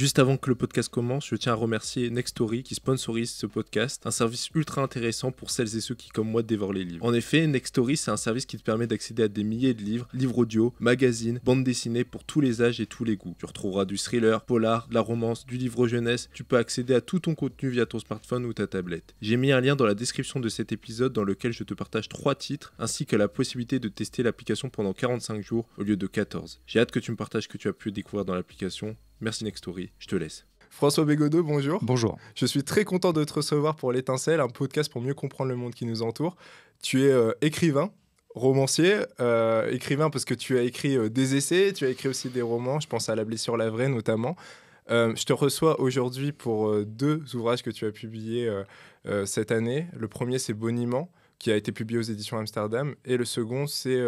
Juste avant que le podcast commence, je tiens à remercier Nextory qui sponsorise ce podcast, un service ultra intéressant pour celles et ceux qui, comme moi, dévorent les livres. En effet, Nextory, c'est un service qui te permet d'accéder à des milliers de livres, livres audio, magazines, bandes dessinées pour tous les âges et tous les goûts. Tu retrouveras du thriller, polar, de la romance, du livre jeunesse. Tu peux accéder à tout ton contenu via ton smartphone ou ta tablette. J'ai mis un lien dans la description de cet épisode dans lequel je te partage trois titres ainsi que la possibilité de tester l'application pendant 45 jours au lieu de 14. J'ai hâte que tu me partages ce que tu as pu découvrir dans l'application Merci Story, je te laisse. François Bégodeau, bonjour. Bonjour. Je suis très content de te recevoir pour L'étincelle, un podcast pour mieux comprendre le monde qui nous entoure. Tu es euh, écrivain, romancier, euh, écrivain parce que tu as écrit euh, des essais, tu as écrit aussi des romans, je pense à La blessure la vraie notamment. je te reçois aujourd'hui pour deux ouvrages que tu as publiés cette année. Le premier, c'est Boniment, qui a été publié aux éditions Amsterdam, et le second, c'est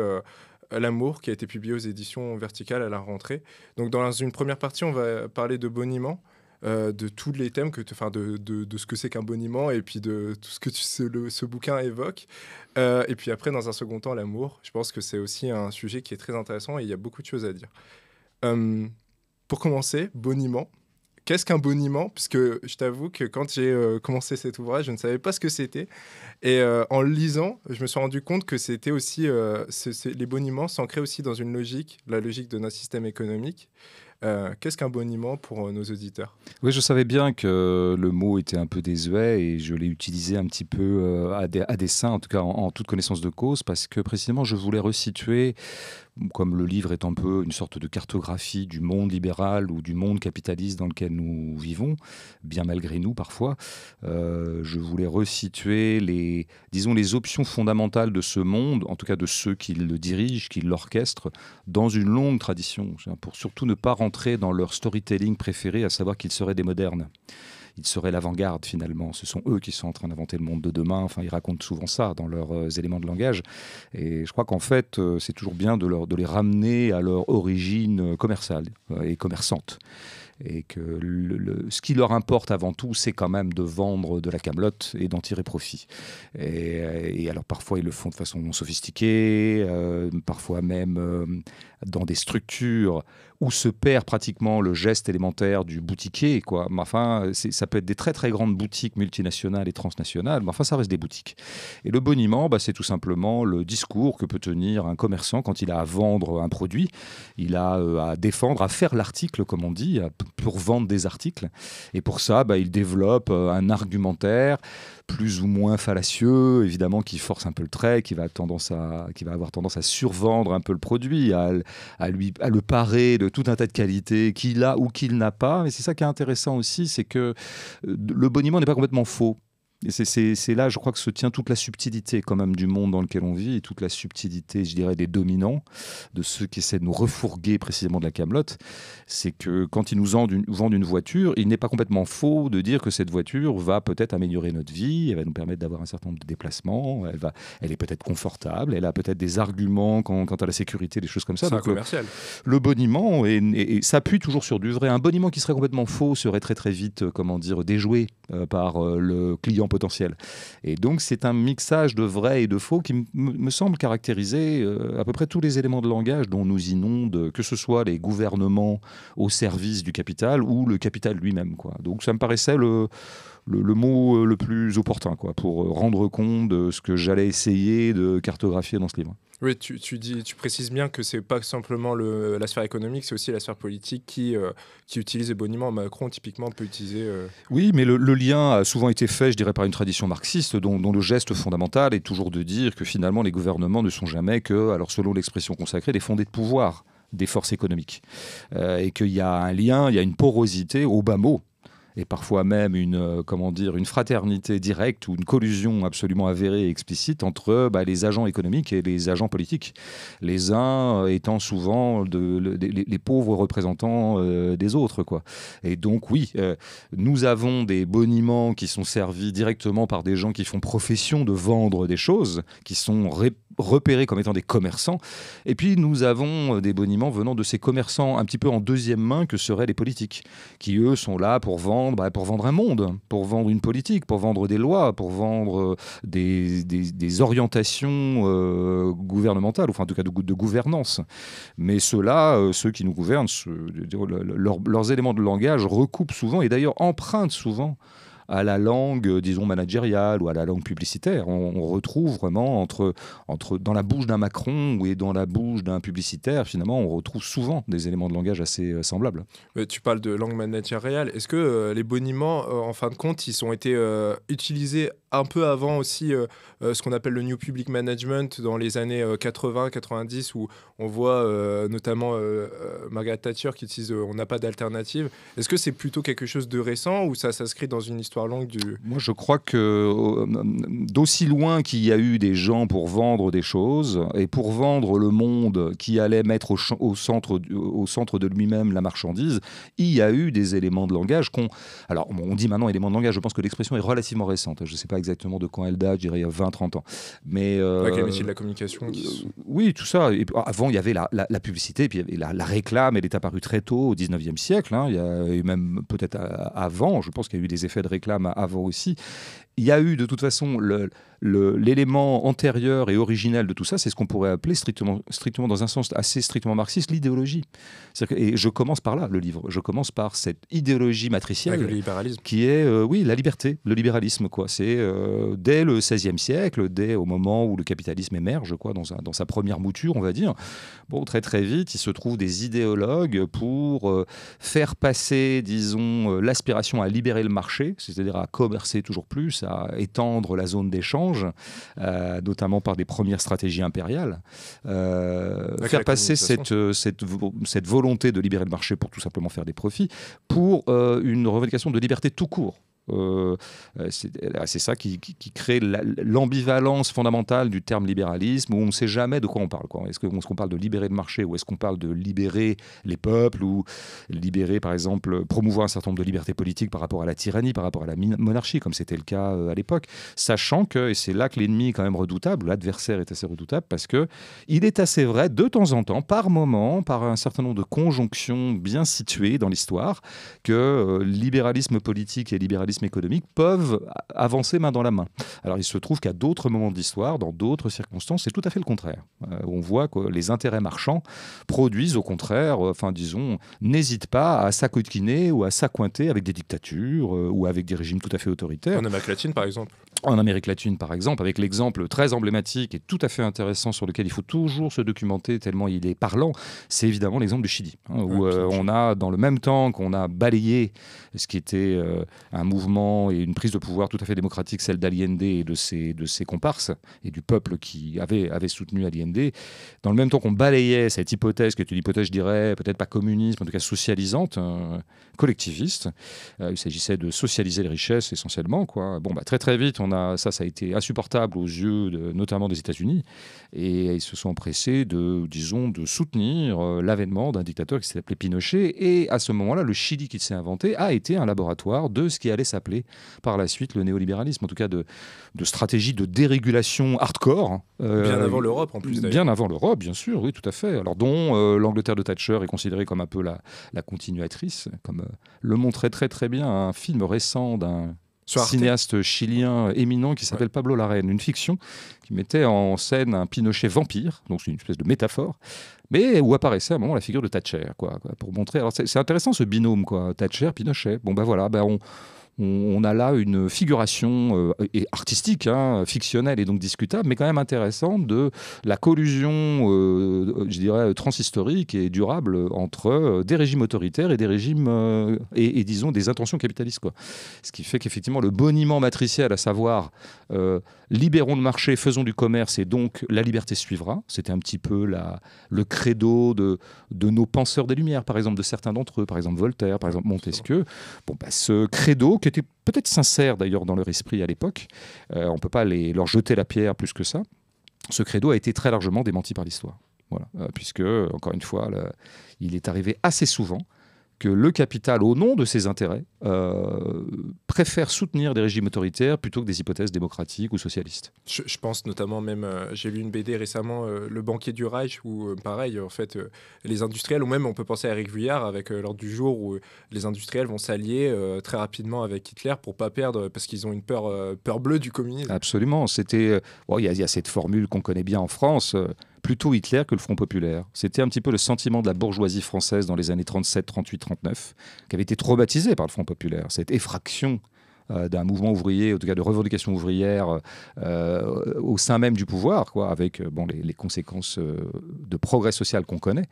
L'amour, qui a été publié aux éditions verticales à la rentrée. Donc, dans une première partie, on va parler de boniment. Euh, de tous les thèmes, que enfin de, de, de, ce que c'est qu'un boniment et puis de tout ce que ce, bouquin évoque. Euh, et puis après, dans un second temps, l'amour. Je pense que c'est aussi un sujet qui est très intéressant et il y a beaucoup de choses à dire. Euh, pour commencer, boniment, qu'est-ce qu'un boniment Puisque je t'avoue que quand j'ai euh, commencé cet ouvrage, je ne savais pas ce que c'était. Et euh, en le lisant, je me suis rendu compte que c'était aussi. Euh, les boniments s'ancraient aussi dans une logique, la logique de notre système économique. Qu'est-ce qu'un boniment pour nos auditeurs Oui, je savais bien que le mot était un peu désuet et je l'ai utilisé un petit peu à, dessein, en tout cas en toute connaissance de cause, parce que précisément je voulais resituer comme le livre est un peu une sorte de cartographie du monde libéral ou du monde capitaliste dans lequel nous vivons, bien malgré nous parfois, euh, je voulais resituer les, disons, les options fondamentales de ce monde, en tout cas de ceux qui le dirigent, qui l'orchestrent, dans une longue tradition, pour surtout ne pas rentrer dans leur storytelling préféré, à savoir qu'ils seraient des modernes ils seraient l'avant-garde finalement. Ce sont eux qui sont en train d'inventer le monde de demain. Enfin, ils racontent souvent ça dans leurs euh, éléments de langage. Et je crois qu'en fait, euh, c'est toujours bien de, de les ramener à leur origine euh, commerciale et commerçante et que le, ce qui leur importe avant tout, c'est quand même de vendre de la camelote et d'en tirer profit. Et, alors parfois ils le font de façon non sophistiquée, euh, parfois même euh, dans des structures où se perd pratiquement le geste élémentaire du boutiquier. Quoi. Mais enfin, ça peut être des très très grandes boutiques multinationales et transnationales, mais enfin ça reste des boutiques. Et le boniment, bah, c'est tout simplement le discours que peut tenir un commerçant quand il a à vendre un produit, il a euh, à défendre, à faire l'article, comme on dit, à pour vendre des articles. Et pour ça, bah, il développe euh, un argumentaire plus ou moins fallacieux, évidemment, qui force un peu le trait, qui va, tendance à, qui va avoir tendance à survendre un peu le produit, à, lui, à le parer de tout un tas de qualités qu'il a ou qu'il n'a pas. Mais c'est ça qui est intéressant aussi, c'est que euh, le boniment n'est pas complètement faux c'est là, je crois, que se tient toute la subtilité quand même du monde dans lequel on vit, et toute la subtilité, je dirais, des dominants, de ceux qui essaient de nous refourguer précisément de la camelote. C'est que quand ils nous vendent une, voiture, il n'est pas complètement faux de dire que cette voiture va peut-être améliorer notre vie, elle va nous permettre d'avoir un certain nombre de déplacements, elle, va, elle est peut-être confortable, elle a peut-être des arguments quant, à la sécurité, des choses comme ça. C'est commercial. Le, boniment et, s'appuie toujours sur du vrai. Un boniment qui serait complètement faux serait très très vite, euh, comment dire, déjoué euh, par euh, le client potentiel. Et donc c'est un mixage de vrai et de faux qui me semble caractériser euh, à peu près tous les éléments de langage dont nous inondent, que ce soit les gouvernements au service du capital ou le capital lui-même. Quoi. Donc ça me paraissait le le, mot euh, le plus opportun quoi, pour euh, rendre compte de ce que j'allais essayer de cartographier dans ce livre. Oui, tu, dis, tu précises bien que c'est pas simplement la sphère économique, c'est aussi la sphère politique qui, euh, qui utilise les Macron, typiquement, peut utiliser. Oui, mais le, lien a souvent été fait, je dirais, par une tradition marxiste, dont, le geste fondamental est toujours de dire que finalement, les gouvernements ne sont jamais que, alors selon l'expression consacrée, des fondés de pouvoir des forces économiques. et qu'il y a un lien, il y a une porosité, au bas mot, et parfois même une, euh, comment dire, une fraternité directe ou une collusion absolument avérée et explicite entre bah, les agents économiques et les agents politiques. Les uns euh, étant souvent les, pauvres représentants euh, des autres. Quoi. Et donc oui, nous avons des boniments qui sont servis directement par des gens qui font profession de vendre des choses, qui sont repérés comme étant des commerçants. Et puis nous avons euh, des boniments venant de ces commerçants un petit peu en deuxième main que seraient les politiques, qui eux sont là pour vendre, bah, pour vendre un monde, pour vendre une politique, pour vendre des lois, pour vendre euh, des, orientations euh, gouvernementales, enfin en tout cas de, gouvernance. Mais ceux-là, ceux qui nous gouvernent, leurs éléments de langage recoupent souvent et d'ailleurs empruntent souvent à la langue, euh, disons, managériale ou à la langue publicitaire. On, retrouve vraiment entre, entre, dans la bouche d'un Macron ou dans la bouche d'un publicitaire, finalement, on retrouve souvent des éléments de langage assez euh, semblables. tu parles de langue managériale. Est-ce que euh, les boniments, en fin de compte, ils ont été utilisés un peu avant aussi euh, euh, ce qu'on appelle le New Public Management dans les années 80-90 euh, où on voit notamment Margaret Thatcher qui disent on n'a pas d'alternative. Est-ce que c'est plutôt quelque chose de récent ou ça s'inscrit dans une histoire longue du... Moi je crois que d'aussi loin qu'il y a eu des gens pour vendre des choses et pour vendre le monde qui allait mettre au, centre, au centre de lui-même la marchandise, il y a eu des éléments de langage qu'on... Alors on dit maintenant éléments de langage, je pense que l'expression est relativement récente. Je sais pas exactement de quand elle date, je dirais il y a 20-30 ans. Mais, euh, Avec les métiers de la communication. Qui euh, Oui, tout ça. Et, ah, avant, il y avait la, publicité, puis la, réclame, elle est apparue très tôt, au 19e siècle, hein. il y a, eu même peut-être euh, avant, je pense qu'il y a eu des effets de réclame avant aussi il y a eu de toute façon l'élément antérieur et original de tout ça, c'est ce qu'on pourrait appeler strictement, strictement, dans un sens assez strictement marxiste, l'idéologie. Et je commence par là, le livre. Je commence par cette idéologie matricielle libéralisme qui est, euh, oui, la liberté, le libéralisme. quoi. C'est euh, dès le XVIe siècle, dès au moment où le capitalisme émerge, quoi, dans, sa, dans sa première mouture, on va dire. Bon, très très vite, il se trouve des idéologues pour euh, faire passer, disons, l'aspiration à libérer le marché, c'est-à-dire à commercer toujours plus à étendre la zone d'échange, euh, notamment par des premières stratégies impériales. Euh, faire passer euh, cette, volonté de libérer le marché pour tout simplement faire des profits, pour une revendication de liberté tout court. Euh, euh, euh, c'est ça qui, crée l'ambivalence fondamentale du terme libéralisme, où on ne sait jamais de quoi on parle. Est-ce qu'on parle de libérer le marché, ou est-ce qu'on parle de libérer les peuples, ou libérer, par exemple, promouvoir un certain nombre de libertés politiques par rapport à la tyrannie, par rapport à la monarchie, comme c'était le cas à l'époque, sachant que, et c'est là que l'ennemi est quand même redoutable, l'adversaire est assez redoutable, parce que il est assez vrai, de temps en temps, par moment, par un certain nombre de conjonctions bien situées dans l'histoire, que libéralisme politique et libéralisme économiques peuvent avancer main dans la main. Alors il se trouve qu'à d'autres moments d'histoire, dans d'autres circonstances, c'est tout à fait le contraire. Euh, on voit que les intérêts marchands produisent au contraire, euh, enfin disons, n'hésitent pas à s'acoquiner ou à s'accointer avec des dictatures euh, ou avec des régimes tout à fait autoritaires. En Amérique latine par exemple en Amérique latine, par exemple, avec l'exemple très emblématique et tout à fait intéressant sur lequel il faut toujours se documenter tellement il est parlant, c'est évidemment l'exemple du Chili, hein, où euh, on a, dans le même temps qu'on a balayé ce qui était euh, un mouvement et une prise de pouvoir tout à fait démocratique, celle d'Aliende et de ses, de ses comparses, et du peuple qui avait, avait soutenu Aliende, dans le même temps qu'on balayait cette hypothèse, qui est une hypothèse, je dirais, peut-être pas communiste, en tout cas socialisante, euh, collectiviste, il s'agissait de socialiser les richesses essentiellement, quoi. Bon, bah, très très vite, on ça, ça a été insupportable aux yeux de, notamment des États-Unis. Et ils se sont empressés de, disons, de soutenir euh, l'avènement d'un dictateur qui s'appelait Pinochet. Et à ce moment-là, le Chili qui s'est inventé a été un laboratoire de ce qui allait s'appeler par la suite le néolibéralisme, en tout cas de, de stratégie de dérégulation hardcore. Hein. Euh, bien avant l'Europe en plus. Bien avant l'Europe, bien sûr, oui, tout à fait. Alors dont euh, l'Angleterre de Thatcher est considérée comme un peu la, la continuatrice, comme le montrait très très bien un film récent d'un cinéaste chilien éminent qui s'appelle Pablo Larraine, une fiction qui mettait en scène un Pinochet vampire, donc c'est une espèce de métaphore, mais où apparaissait à un moment la figure de Thatcher, quoi, pour montrer. Alors c'est intéressant ce binôme, quoi, Thatcher, Pinochet. Bon bah, voilà, ben on on, a là une figuration euh, artistique, hein, fictionnelle et donc discutable, mais quand même intéressante de la collusion, euh, je dirais, transhistorique et durable entre euh, des régimes autoritaires et des régimes, et, disons, des intentions capitalistes. Ce qui fait qu'effectivement, le boniment matriciel, à savoir libérons le marché, faisons du commerce et donc la liberté suivra, c'était un petit peu le credo de, nos penseurs des Lumières, par exemple, de certains d'entre eux, par exemple Voltaire, par exemple Montesquieu. Bon, bah, ce credo qui étaient peut-être sincère d'ailleurs dans leur esprit à l'époque. Euh, on ne peut pas leur jeter la pierre plus que ça. Ce credo a été très largement démenti par l'histoire. Voilà. Euh, puisque, encore une fois, il est arrivé assez souvent que le capital, au nom de ses intérêts, euh, préfère soutenir des régimes autoritaires plutôt que des hypothèses démocratiques ou socialistes. Je, pense notamment même, euh, j'ai lu une BD récemment, euh, Le banquier du Reich, où pareil, en fait, les industriels, ou même on peut penser à Eric Vuillard avec l'ordre du jour, où les industriels vont s'allier très rapidement avec Hitler pour pas perdre, parce qu'ils ont une peur, peur bleue du communisme. Absolument, c'était... Il y, a cette formule qu'on connaît bien en France plutôt Hitler que le Front populaire. C'était un petit peu le sentiment de la bourgeoisie française dans les années 37, 38, 39, qui avait été traumatisée par le Front populaire, cette effraction euh, d'un mouvement ouvrier, en tout cas de revendication ouvrière, euh, au sein même du pouvoir, quoi, avec euh, bon, les, conséquences de progrès social qu'on connaît.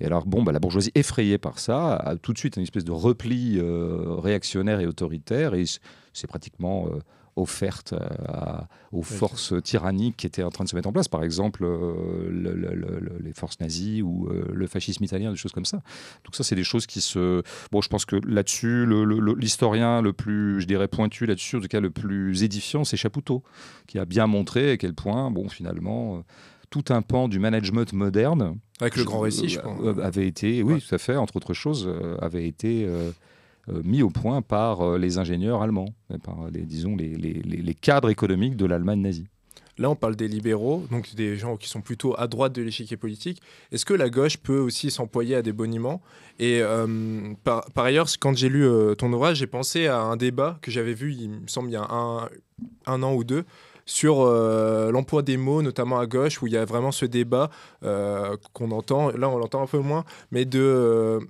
Et alors, bon, bah, la bourgeoisie effrayée par ça a tout de suite une espèce de repli réactionnaire et autoritaire, et c'est pratiquement offerte euh, aux forces tyranniques qui étaient en train de se mettre en place, par exemple euh, les forces nazies ou euh, le fascisme italien, des choses comme ça. Donc ça, c'est des choses qui se... Bon, je pense que là-dessus, l'historien le, plus, je dirais, pointu là-dessus, en tout cas le plus édifiant, c'est Chapoutot, qui a bien montré à quel point, bon, finalement tout un pan du management moderne. Avec le grand récit, je pense. Avait été, oui, ça tout à fait, entre autres choses, avait été euh, mis au point par euh, les ingénieurs allemands, euh, par les, disons les, les, les cadres économiques de l'Allemagne nazie. Là, on parle des libéraux, donc des gens qui sont plutôt à droite de l'échiquier politique. Est-ce que la gauche peut aussi s'employer à des boniments Et par, ailleurs, quand j'ai lu ton ouvrage, j'ai pensé à un débat que j'avais vu, il me semble, il y a un, un an ou deux, sur l'emploi des mots, notamment à gauche, où il y a vraiment ce débat qu'on entend, là on l'entend un peu moins, mais de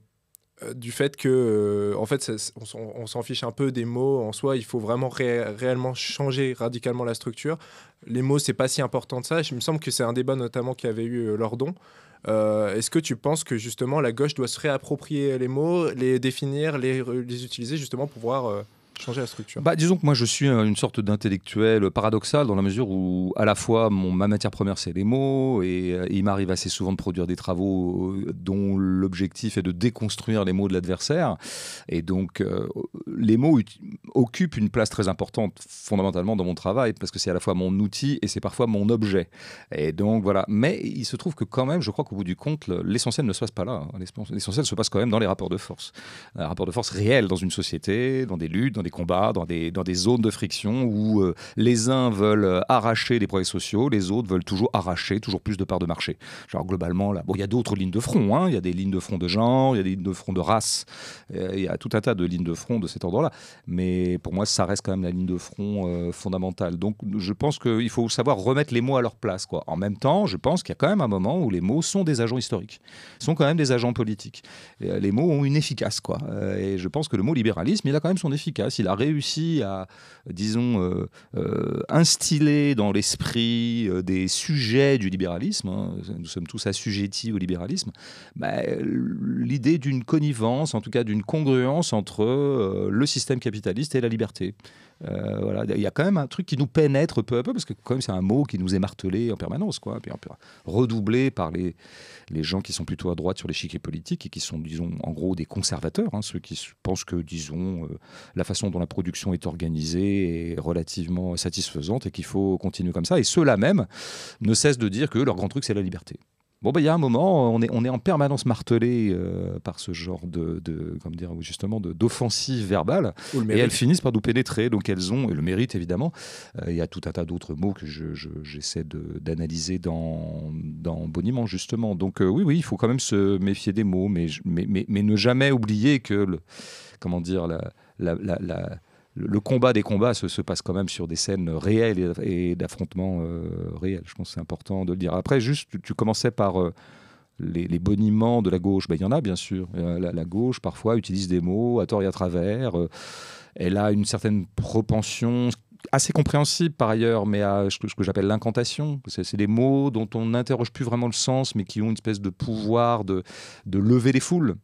euh, du fait que, euh, en fait, on, s'en fiche un peu des mots en soi. Il faut vraiment réellement changer radicalement la structure. Les mots, c'est pas si important que ça. Il me semble que c'est un débat notamment qui avait eu euh, Lordon. Est-ce que tu penses que justement la gauche doit se réapproprier les mots, les définir, les, utiliser justement pour pouvoir Changer la structure bah, Disons que moi, je suis une sorte d'intellectuel paradoxal dans la mesure où, à la fois, mon, ma matière première, c'est les mots, et, euh, il m'arrive assez souvent de produire des travaux euh, dont l'objectif est de déconstruire les mots de l'adversaire. Et donc, euh, les mots occupent une place très importante, fondamentalement, dans mon travail, parce que c'est à la fois mon outil et c'est parfois mon objet. Et donc, voilà. Mais il se trouve que, quand même, je crois qu'au bout du compte, l'essentiel ne se passe pas là. Hein. L'essentiel se passe quand même dans les rapports de force. Un rapport de force réel dans une société, dans des luttes, dans des combats, dans des, dans des zones de friction où euh, les uns veulent euh, arracher des progrès sociaux, les autres veulent toujours arracher toujours plus de parts de marché. Genre globalement, là, bon, il y a d'autres lignes de front, hein. il y a des lignes de front de genre, il y a des lignes de front de race, euh, il y a tout un tas de lignes de front de cet endroit là Mais pour moi, ça reste quand même la ligne de front fondamentale. Donc je pense qu'il faut savoir remettre les mots à leur place. Quoi. En même temps, je pense qu'il y a quand même un moment où les mots sont des agents historiques, sont quand même des agents politiques. les mots ont une efficace. Quoi. et je pense que le mot libéralisme, il a quand même son efficace il a réussi à, disons, euh, euh, instiller dans l'esprit euh, des sujets du libéralisme, hein, nous sommes tous assujettis au libéralisme, bah, l'idée d'une connivence, en tout cas d'une congruence entre le système capitaliste et la liberté. Euh, il y a quand même un truc qui nous pénètre peu à peu parce que quand c'est un mot qui nous est martelé en permanence, quoi. redoublé par les gens qui sont plutôt à droite sur l'échiquier politique et qui sont, disons, en gros des conservateurs, hein, ceux qui pensent que, disons, euh, la façon dont la production est organisée est relativement satisfaisante et qu'il faut continuer comme ça. Et ceux-là même ne cessent de dire que leur grand truc c'est la liberté. Bon, bah, il y a un moment, on est, on est en permanence martelé euh, par ce genre de, de comme dire, justement, d'offensive verbale. Et elles finissent par nous pénétrer. Donc, elles ont, et le mérite évidemment, euh, il y a tout un tas d'autres mots que j'essaie d'analyser dans, dans Boniment, justement. Donc, euh, oui, oui, il faut quand même se méfier des mots, mais, mais, mais, mais ne jamais oublier que, comment dire, la, la, la le combat des combats se, passe quand même sur des scènes réelles et, d'affrontements euh, réels. Je pense que c'est important de le dire. Après, juste, tu, commençais par euh, les, boniments de la gauche. Ben, il y en a, bien sûr. Euh, la, gauche, parfois, utilise des mots à tort et à travers. elle a une certaine propension assez compréhensible par ailleurs, mais à ce que, j'appelle l'incantation. C'est des mots dont on n'interroge plus vraiment le sens, mais qui ont une espèce de pouvoir de, de lever les foules.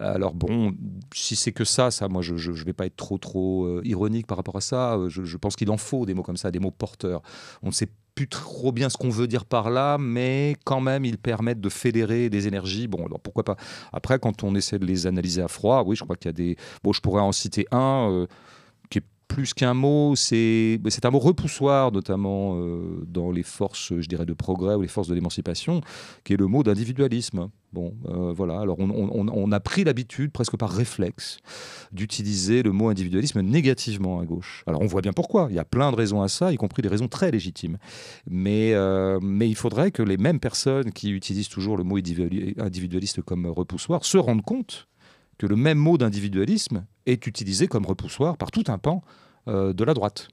Alors bon, si c'est que ça, ça, moi, je ne vais pas être trop, trop euh, ironique par rapport à ça. Euh, je, pense qu'il en faut des mots comme ça, des mots porteurs. On ne sait plus trop bien ce qu'on veut dire par là, mais quand même, ils permettent de fédérer des énergies. Bon, alors pourquoi pas Après, quand on essaie de les analyser à froid, oui, je crois qu'il y a des... Bon, je pourrais en citer un. Euh, plus qu'un mot, bah, c'est un mot repoussoir, notamment euh, dans les forces, je dirais, de progrès ou les forces de l'émancipation, qui est le mot d'individualisme. Bon, euh, voilà. Alors, on, a pris l'habitude, presque par réflexe, d'utiliser le mot individualisme négativement à gauche. Alors, on voit bien pourquoi. Il y a plein de raisons à ça, y compris des raisons très légitimes. Mais, euh, mais il faudrait que les mêmes personnes qui utilisent toujours le mot individualiste comme repoussoir se rendent compte que le même mot d'individualisme est utilisé comme repoussoir par tout un pan euh, de la droite,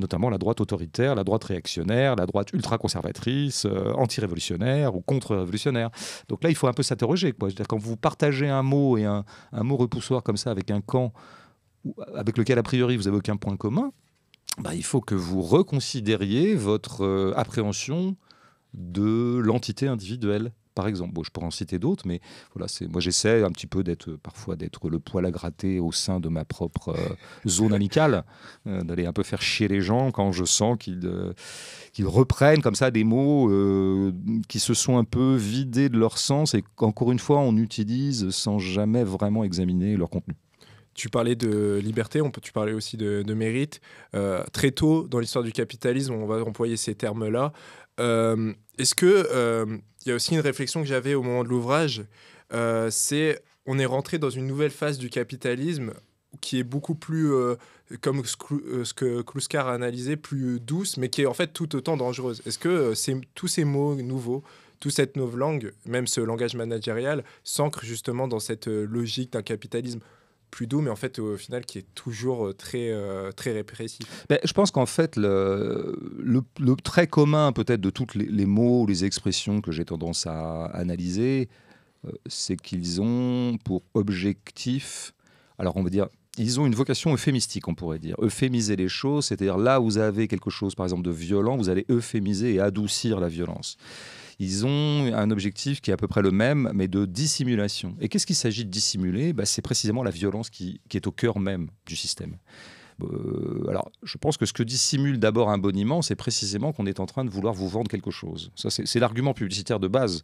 notamment la droite autoritaire, la droite réactionnaire, la droite ultra-conservatrice, euh, anti-révolutionnaire ou contre-révolutionnaire. Donc là, il faut un peu s'interroger. Quand vous partagez un mot et un, mot repoussoir comme ça avec un camp avec lequel, a priori, vous n'avez aucun point commun, bah, il faut que vous reconsidériez votre euh, appréhension de l'entité individuelle par exemple. Bon, je pourrais en citer d'autres, mais voilà, c'est moi j'essaie un petit peu d'être euh, parfois d'être le poil à gratter au sein de ma propre euh, zone amicale, euh, d'aller un peu faire chier les gens quand je sens qu'ils qu'ils reprennent comme ça des mots qui se sont un peu vidés de leur sens et qu'encore une fois on utilise sans jamais vraiment examiner leur contenu. Tu parlais de liberté, on peut, tu parlais aussi de, de mérite. très tôt dans l'histoire du capitalisme, on va employer ces termes-là. Est-ce que euh, il y a aussi une réflexion que j'avais au moment de l'ouvrage, euh, c'est on est rentré dans une nouvelle phase du capitalisme qui est beaucoup plus, euh, comme ce que Kluskar a analysé, plus douce, mais qui est en fait tout autant dangereuse. Est-ce que tous ces mots nouveaux, toute cette nouvelle langue, même ce langage managérial, s'ancrent justement dans cette logique d'un capitalisme plus doux, mais en fait, au final, qui est toujours euh, très, euh, très répressif. Ben, je pense qu'en fait, le, très commun peut-être de tous les, mots ou les expressions que j'ai tendance à analyser, euh, c'est qu'ils ont pour objectif, alors on va dire, ils ont une vocation euphémistique, on pourrait dire. Euphémiser les choses, c'est-à-dire là où vous avez quelque chose, par exemple, de violent, vous allez euphémiser et adoucir la violence ils ont un objectif qui est à peu près le même, mais de dissimulation. Et qu'est-ce qu'il s'agit de dissimuler bah, C'est précisément la violence qui, est au cœur même du système. Bah, euh, alors, je pense que ce que dissimule d'abord un boniment, c'est précisément qu'on est en train de vouloir vous vendre quelque chose. Ça, c'est l'argument publicitaire de base.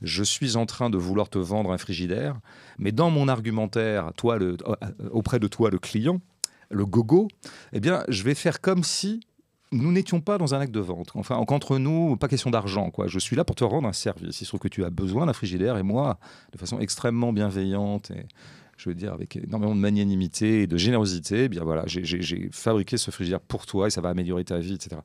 Je suis en train de vouloir te vendre un frigidaire, mais dans mon argumentaire, toi, euh, auprès de toi, le client, le gogo, eh bien, je vais faire comme si nous n'étions pas dans un acte de vente. Enfin, entre nous, pas question d'argent. quoi. Je suis là pour te rendre un service. Il se trouve que tu as besoin d'un frigidaire et moi, de façon extrêmement bienveillante et je veux dire, avec énormément de magnanimité et de générosité, eh bien voilà, j'ai fabriqué ce frigidaire pour toi et ça va améliorer ta vie, etc.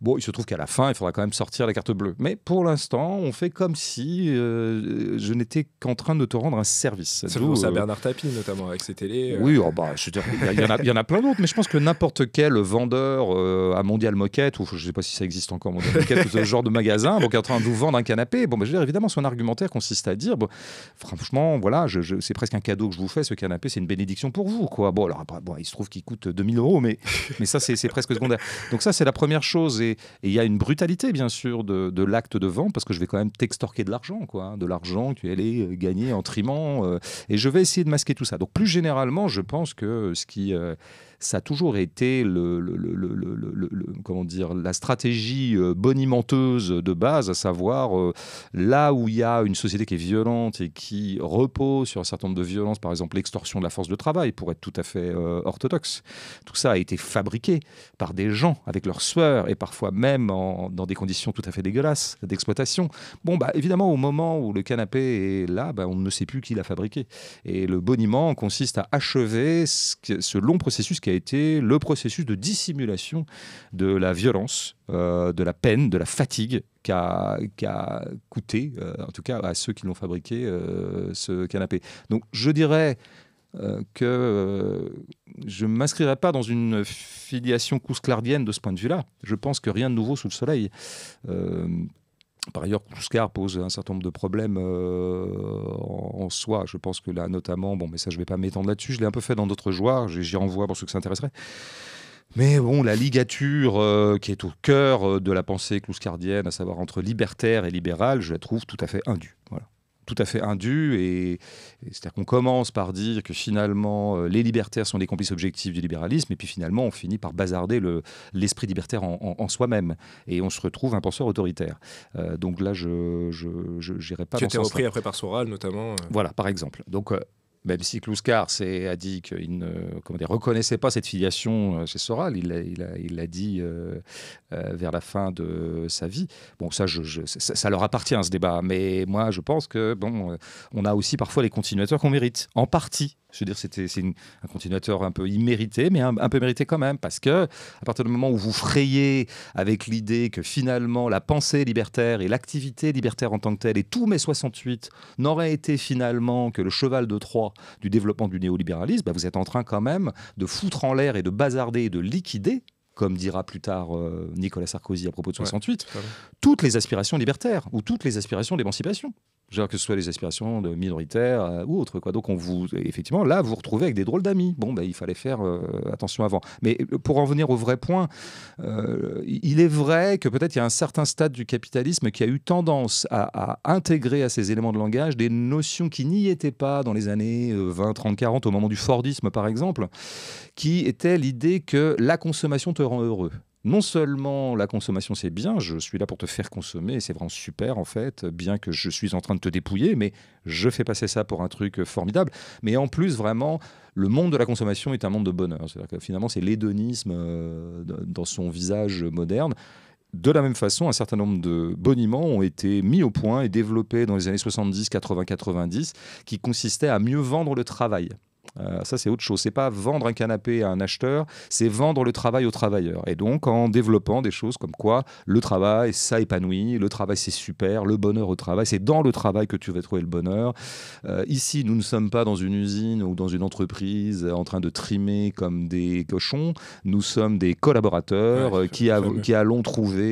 Bon, il se trouve qu'à la fin, il faudra quand même sortir la carte bleue. Mais pour l'instant, on fait comme si euh, je n'étais qu'en train de te rendre un service. C'est euh, Bernard Tapie, notamment, avec ses télés. Oui, il y, en a plein d'autres, mais je pense que n'importe quel vendeur euh, à Mondial Moquette, ou je ne sais pas si ça existe encore, Mondial Moquette, ou ce genre de magasin, bon, qui est en train de vous vendre un canapé, bon, bah, je évidemment, son argumentaire consiste à dire, bon, franchement, voilà, c'est presque un cadeau que je vous fait ce canapé, c'est une bénédiction pour vous. Quoi. Bon, alors bon, il se trouve qu'il coûte 2000 euh, euros, mais, mais ça, c'est presque secondaire. Donc ça, c'est la première chose. Et il y a une brutalité, bien sûr, de, l'acte de vente, parce que je vais quand même t'extorquer de l'argent, quoi. Hein. De l'argent que tu allais euh, gagner en trimant. Euh, et je vais essayer de masquer tout ça. Donc plus généralement, je pense que ce qui ça a toujours été le, comment dire, la stratégie euh, bonimenteuse de base, à savoir euh, là où il y a une société qui est violente et qui repose sur un certain nombre de violences, par exemple l'extorsion de la force de travail, pour être tout à fait euh, orthodoxe. Tout ça a été fabriqué par des gens avec leur sueur et parfois même dans des conditions tout à fait dégueulasses d'exploitation. Bon, bah, évidemment, au moment où le canapé est là, bah, on ne sait plus qui l'a fabriqué. Et le boniment consiste à achever ce, ce long processus qui est été le processus de dissimulation de la violence, euh, de la peine, de la fatigue qu'a coûté, euh, en tout cas à ceux qui l'ont fabriqué, euh, ce canapé. Donc je dirais que je ne m'inscrirai pas dans une filiation cousclardienne de ce point de vue-là. Je pense que rien de nouveau sous le soleil. Par ailleurs, Clouscard pose un certain nombre de problèmes euh, en, soi. Je pense que là, notamment, bon, mais ça, je ne vais pas m'étendre là-dessus. Je l'ai un peu fait dans d'autres joueurs. J'y renvoie pour ceux que ça intéresserait. Mais bon, la ligature euh, qui est au cœur euh, de la pensée clouscardienne, à savoir entre libertaire et libéral, je la trouve tout à fait indue. Voilà tout à fait indu Et, c'est-à-dire qu'on commence par dire que finalement, euh, les libertaires sont des complices objectifs du libéralisme, et puis finalement, on finit par bazarder l'esprit libertaire en, soi-même. Et on se retrouve un penseur autoritaire. Euh, donc là, je n'irai je, je, pas. Qui a repris après par Soral, notamment. Euh. Voilà, par exemple. Donc même si Klouskar a dit qu'il ne reconnaissait pas cette filiation euh, chez Soral, il l'a dit euh, euh, vers la fin de sa vie. Bon, ça, ça, leur appartient ce débat, mais moi, je pense que bon, on a aussi parfois les continuateurs qu'on mérite, en partie. Je veux dire, c'était c'est un continuateur un peu immérité, mais un, peu mérité quand même, parce que à partir du moment où vous frayez avec l'idée que finalement la pensée libertaire et l'activité libertaire en tant que telle et tous mes 68 n'auraient été finalement que le cheval de Troie du développement du néolibéralisme, bah, vous êtes en train quand même de foutre en l'air et de bazarder et de liquider comme dira plus tard euh, Nicolas Sarkozy à propos de 68, toutes les aspirations libertaires ou toutes les aspirations d'émancipation que ce soit les aspirations de minoritaires euh, ou autres. Donc, on vous, effectivement, là, vous vous retrouvez avec des drôles d'amis. Bon, ben, il fallait faire euh, attention avant. Mais euh, pour en venir au vrai point, il est vrai que peut-être il y a un certain stade du capitalisme qui a eu tendance à, à intégrer à ces éléments de langage des notions qui n'y étaient pas dans les années 20, 30, 40, au moment du Fordisme, par exemple, qui était l'idée que la consommation te rend heureux non seulement la consommation c'est bien, je suis là pour te faire consommer, c'est vraiment super en fait, bien que je suis en train de te dépouiller, mais je fais passer ça pour un truc formidable. Mais en plus, vraiment, le monde de la consommation est un monde de bonheur. C'est-à-dire que finalement, c'est l'hédonisme euh, dans son visage moderne. De la même façon, un certain nombre de boniments ont été mis au point et développés dans les années 70, 80, 90, qui consistaient à mieux vendre le travail. Euh, ça, c'est autre chose. C'est pas vendre un canapé à un acheteur, c'est vendre le travail au travailleur. Et donc, en développant des choses comme quoi le travail, ça épanouit, le travail, c'est super, le bonheur au travail, c'est dans le travail que tu vas trouver le bonheur. Euh, ici, nous ne sommes pas dans une usine ou dans une entreprise en train de trimer comme des cochons. Nous sommes des collaborateurs euh, qui, allons trouver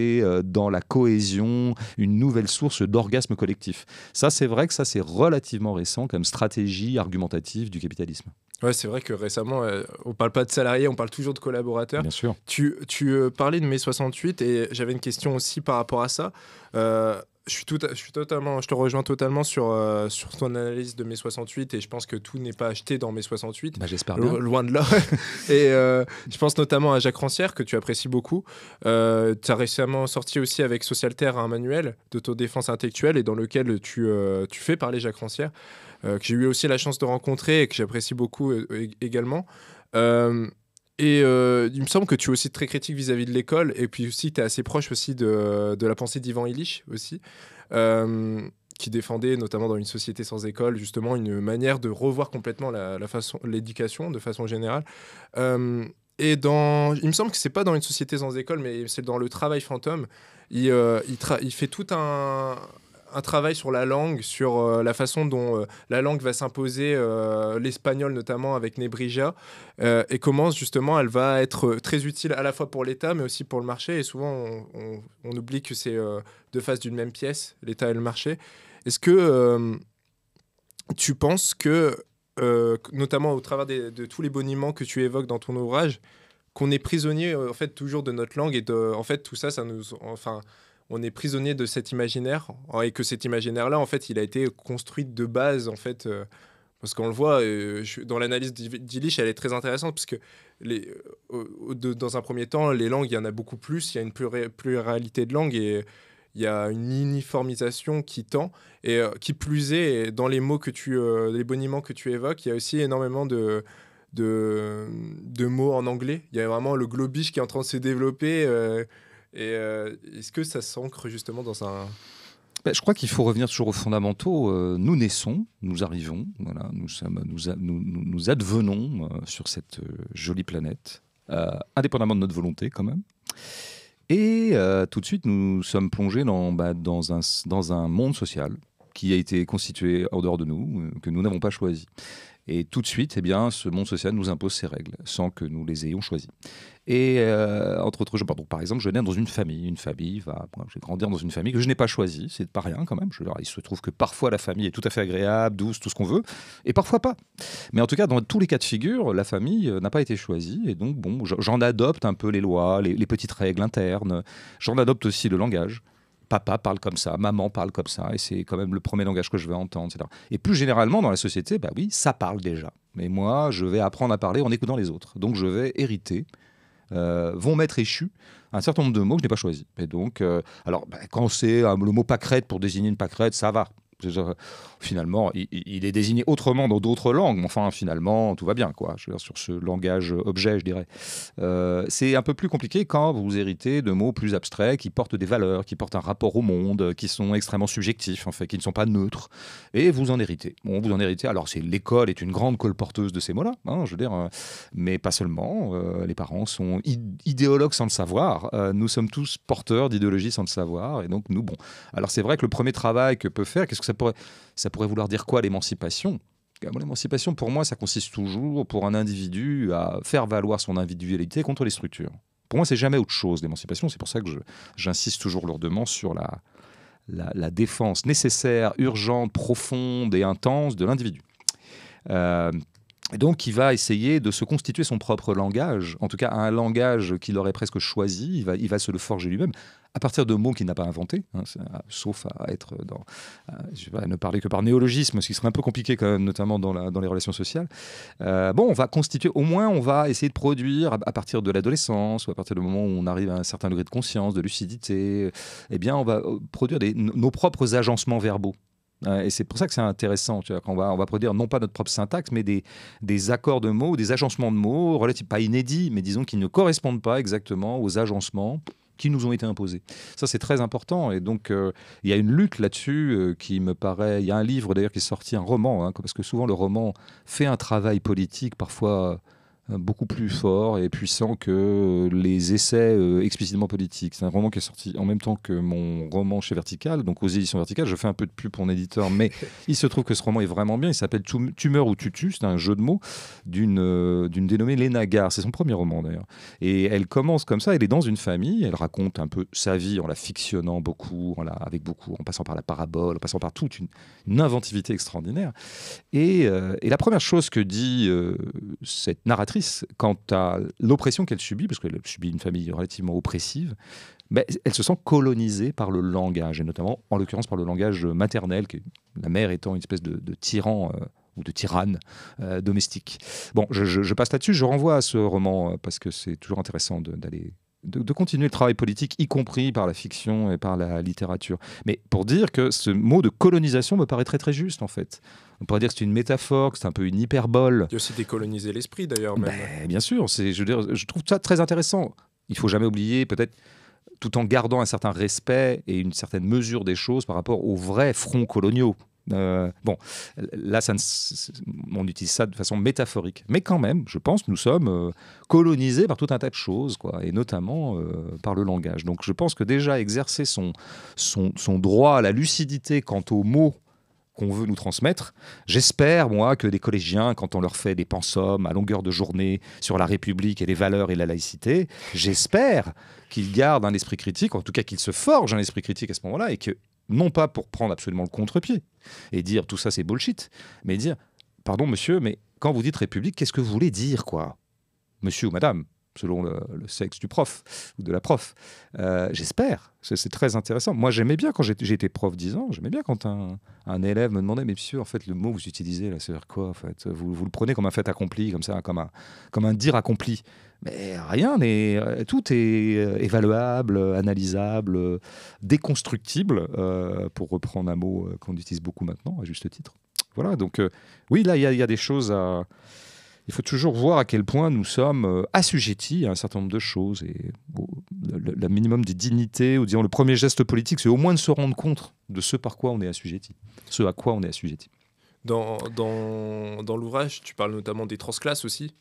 dans la cohésion une nouvelle source d'orgasme collectif. Ça, c'est vrai que ça, c'est relativement récent comme stratégie argumentative du capitalisme. Ouais, c'est vrai que récemment, euh, on parle pas de salariés, on parle toujours de collaborateurs. Bien sûr. Tu, tu euh, parlais de mai 68 et j'avais une question aussi par rapport à ça. Euh, je suis, tout, je suis totalement, je te rejoins totalement sur, sur ton analyse de mai 68 et je pense que tout n'est pas acheté dans mai 68. Bah, J'espère bien. Loin de là. et je pense notamment à Jacques Rancière que tu apprécies beaucoup. tu as récemment sorti aussi avec Socialterre un manuel d'autodéfense intellectuelle et dans lequel tu, tu fais parler Jacques Rancière. Euh, que j'ai eu aussi la chance de rencontrer et que j'apprécie beaucoup euh, également. Euh, et il me semble que tu es aussi très critique vis-à-vis de l'école, et puis aussi tu es assez proche aussi de, de la pensée d'Ivan Illich aussi, qui défendait notamment dans une société sans école justement une manière de revoir complètement la, façon l'éducation de façon générale. et dans, il me semble que c'est pas dans une société sans école, mais c'est dans le travail fantôme. il, il fait tout un, un travail sur la langue, sur euh, la façon dont euh, la langue va s'imposer, euh, l'espagnol notamment avec Nebrija, et comment justement elle va être très utile à la fois pour l'État mais aussi pour le marché. Et souvent on, oublie que c'est deux faces d'une même pièce, l'État et le marché. Est-ce que tu penses que, notamment au travers de tous les boniments que tu évoques dans ton ouvrage, qu'on est prisonnier en fait toujours de notre langue et de, en fait tout ça, ça nous, enfin on est prisonnier de cet imaginaire hein, et que cet imaginaire-là, en fait, il a été construit de base, en fait. Euh, parce qu'on le voit, euh, dans l'analyse d'Illich, elle est très intéressante, parce que euh, dans un premier temps, les langues, il y en a beaucoup plus, il y a une pluralité de langues et il y a une uniformisation qui tend. Et qui plus est, dans les mots que tu, les boniments que tu évoques, il y a aussi énormément de, de, mots en anglais. Il y a vraiment le globish qui est en train de se développer et euh, est-ce que ça s'ancre justement dans un, ben, je crois qu'il faut revenir toujours aux fondamentaux. Euh, nous naissons, nous arrivons, voilà, nous, nous, nous, advenons euh, sur cette jolie planète, indépendamment de notre volonté quand même. Et tout de suite, nous sommes plongés dans, bah, dans, un, dans un monde social qui a été constitué en dehors de nous, que nous n'avons pas choisi. Et tout de suite, eh bien, ce monde social nous impose ses règles, sans que nous les ayons choisies. Et euh, entre autres, je, par exemple, je nais dans une famille. Une famille va. je grandir dans une famille que je n'ai pas choisie. C'est pas rien quand même. Je, il se trouve que parfois la famille est tout à fait agréable, douce, tout ce qu'on veut, et parfois pas. Mais en tout cas, dans tous les cas de figure, la famille euh, n'a pas été choisie. Et donc, bon, j'en adopte un peu les lois, les, petites règles internes. J'en adopte aussi le langage papa parle comme ça, maman parle comme ça, et c'est quand même le premier langage que je vais entendre, etc. Et plus généralement, dans la société, bah oui, ça parle déjà. Mais moi, je vais apprendre à parler en écoutant les autres. Donc, je vais hériter euh, vont mettre échu un certain nombre de mots que je n'ai pas choisi Et donc, euh, alors, ben, quand c'est euh, le mot pâquerette pour désigner une pâquerette, ça va. Euh, finalement, il, est désigné autrement dans d'autres langues, enfin, finalement, tout va bien, quoi. Je veux dire, sur ce langage objet, je dirais. Euh, c'est un peu plus compliqué quand vous héritez de mots plus abstraits qui portent des valeurs, qui portent un rapport au monde, qui sont extrêmement subjectifs, en fait, qui ne sont pas neutres. Et vous en héritez. Bon, vous en héritez. Alors, c'est l'école est une grande colporteuse de ces mots-là, hein, je veux dire, euh, mais pas seulement. les parents sont idéologues sans le savoir. nous sommes tous porteurs d'idéologie sans le savoir. Et donc, nous, bon. Alors, c'est vrai que le premier travail que peut faire, qu'est-ce que ça pourrait, ça pourrait vouloir dire quoi l'émancipation L'émancipation, pour moi, ça consiste toujours pour un individu à faire valoir son individualité contre les structures. Pour moi, c'est jamais autre chose, l'émancipation. C'est pour ça que j'insiste toujours lourdement sur la, la, défense nécessaire, urgente, profonde et intense de l'individu. Euh, et donc, il va essayer de se constituer son propre langage, en tout cas un langage qu'il aurait presque choisi, il va, se le forger lui-même, à partir de mots qu'il n'a pas inventés, hein, euh, sauf à être dans. Euh, je ne parler que par néologisme, ce qui serait un peu compliqué notamment dans, dans les relations sociales. Euh, bon, on va constituer, au moins, on va essayer de produire à, partir de l'adolescence, ou à partir du moment où on arrive à un certain degré de conscience, de lucidité, eh bien, on va produire nos propres agencements verbaux. Euh, et c'est pour ça que c'est intéressant. Tu on, va, on va produire non pas notre propre syntaxe, mais des, accords de mots, des agencements de mots, relativement pas inédits, mais disons qu'ils ne correspondent pas exactement aux agencements qui nous ont été imposés. Ça, c'est très important. Et donc, euh, il y a une lutte là-dessus euh, qui me paraît. Il y a un livre d'ailleurs qui est sorti, un roman, hein, parce que souvent le roman fait un travail politique, parfois beaucoup plus fort et puissant que euh, les essais euh, explicitement politiques. C'est un roman qui est sorti en même temps que mon roman chez Vertical, donc aux éditions Vertical. Je fais un peu de pub pour mon éditeur, mais il se trouve que ce roman est vraiment bien. Il s'appelle Tumeur ou Tutu, c'est un jeu de mots d'une euh, d'une dénommée Léna C'est son premier roman d'ailleurs. Et elle commence comme ça, elle est dans une famille, elle raconte un peu sa vie en la fictionnant beaucoup, en la, avec beaucoup, en passant par la parabole, en passant par toute une, inventivité extraordinaire. Et, et, la première chose que dit cette narratrice, quant à l'oppression qu'elle subit, parce qu'elle subit une famille relativement oppressive, mais ben, elle se sent colonisée par le langage, et notamment, en l'occurrence, par le langage maternel, que la mère étant une espèce de, tyran. Euh, ou de tyranne euh, domestique. Bon, je, passe là-dessus, je renvoie à ce roman euh, parce que c'est toujours intéressant d'aller de, continuer le travail politique, y compris par la fiction et par la littérature. Mais pour dire que ce mot de colonisation me paraît très très juste, en fait on pourrait dire que c'est une métaphore, que c'est un peu une hyperbole. Il aussi décoloniser l'esprit d'ailleurs. Ben, bien sûr, c'est, je, je trouve ça très intéressant. Il faut jamais oublier peut-être tout en gardant un certain respect et une certaine mesure des choses par rapport aux vrais fronts coloniaux. Euh, bon, là, on utilise ça de façon métaphorique. Mais quand même, je pense, nous sommes euh, colonisés par tout un tas de choses, quoi, et notamment euh, par le langage. Donc je pense que déjà exercer son, son, son droit à la lucidité quant aux mots qu'on veut nous transmettre. J'espère, moi, que des collégiens, quand on leur fait des pensums à longueur de journée sur la République et les valeurs et la laïcité, j'espère qu'ils gardent un esprit critique, en tout cas qu'ils se forgent un esprit critique à ce moment-là, et que, non pas pour prendre absolument le contre-pied et dire tout ça c'est bullshit, mais dire, pardon monsieur, mais quand vous dites République, qu'est-ce que vous voulez dire, quoi Monsieur ou madame, selon le, sexe du prof ou de la prof. Euh, j'espère, c'est très intéressant. Moi, j'aimais bien quand j'étais prof 10 ans, j'aimais bien quand un, élève me demandait, mais monsieur, en fait, le mot que vous utilisez, là, c'est quoi en fait vous, vous, le prenez comme un fait accompli, comme ça, comme un, comme un dire accompli. Mais rien n'est. Tout est euh, évaluable, analysable, déconstructible, euh, pour reprendre un mot qu'on utilise beaucoup maintenant, à juste titre. Voilà, donc oui, là, il y, a des choses à il faut toujours voir à quel point nous sommes euh, assujettis à un certain nombre de choses. Et le, minimum des dignités, ou disons le premier geste politique, c'est au moins de se rendre compte de ce par quoi on est assujetti, ce à quoi on est assujetti. Dans, dans, dans l'ouvrage, tu parles notamment des transclasses aussi,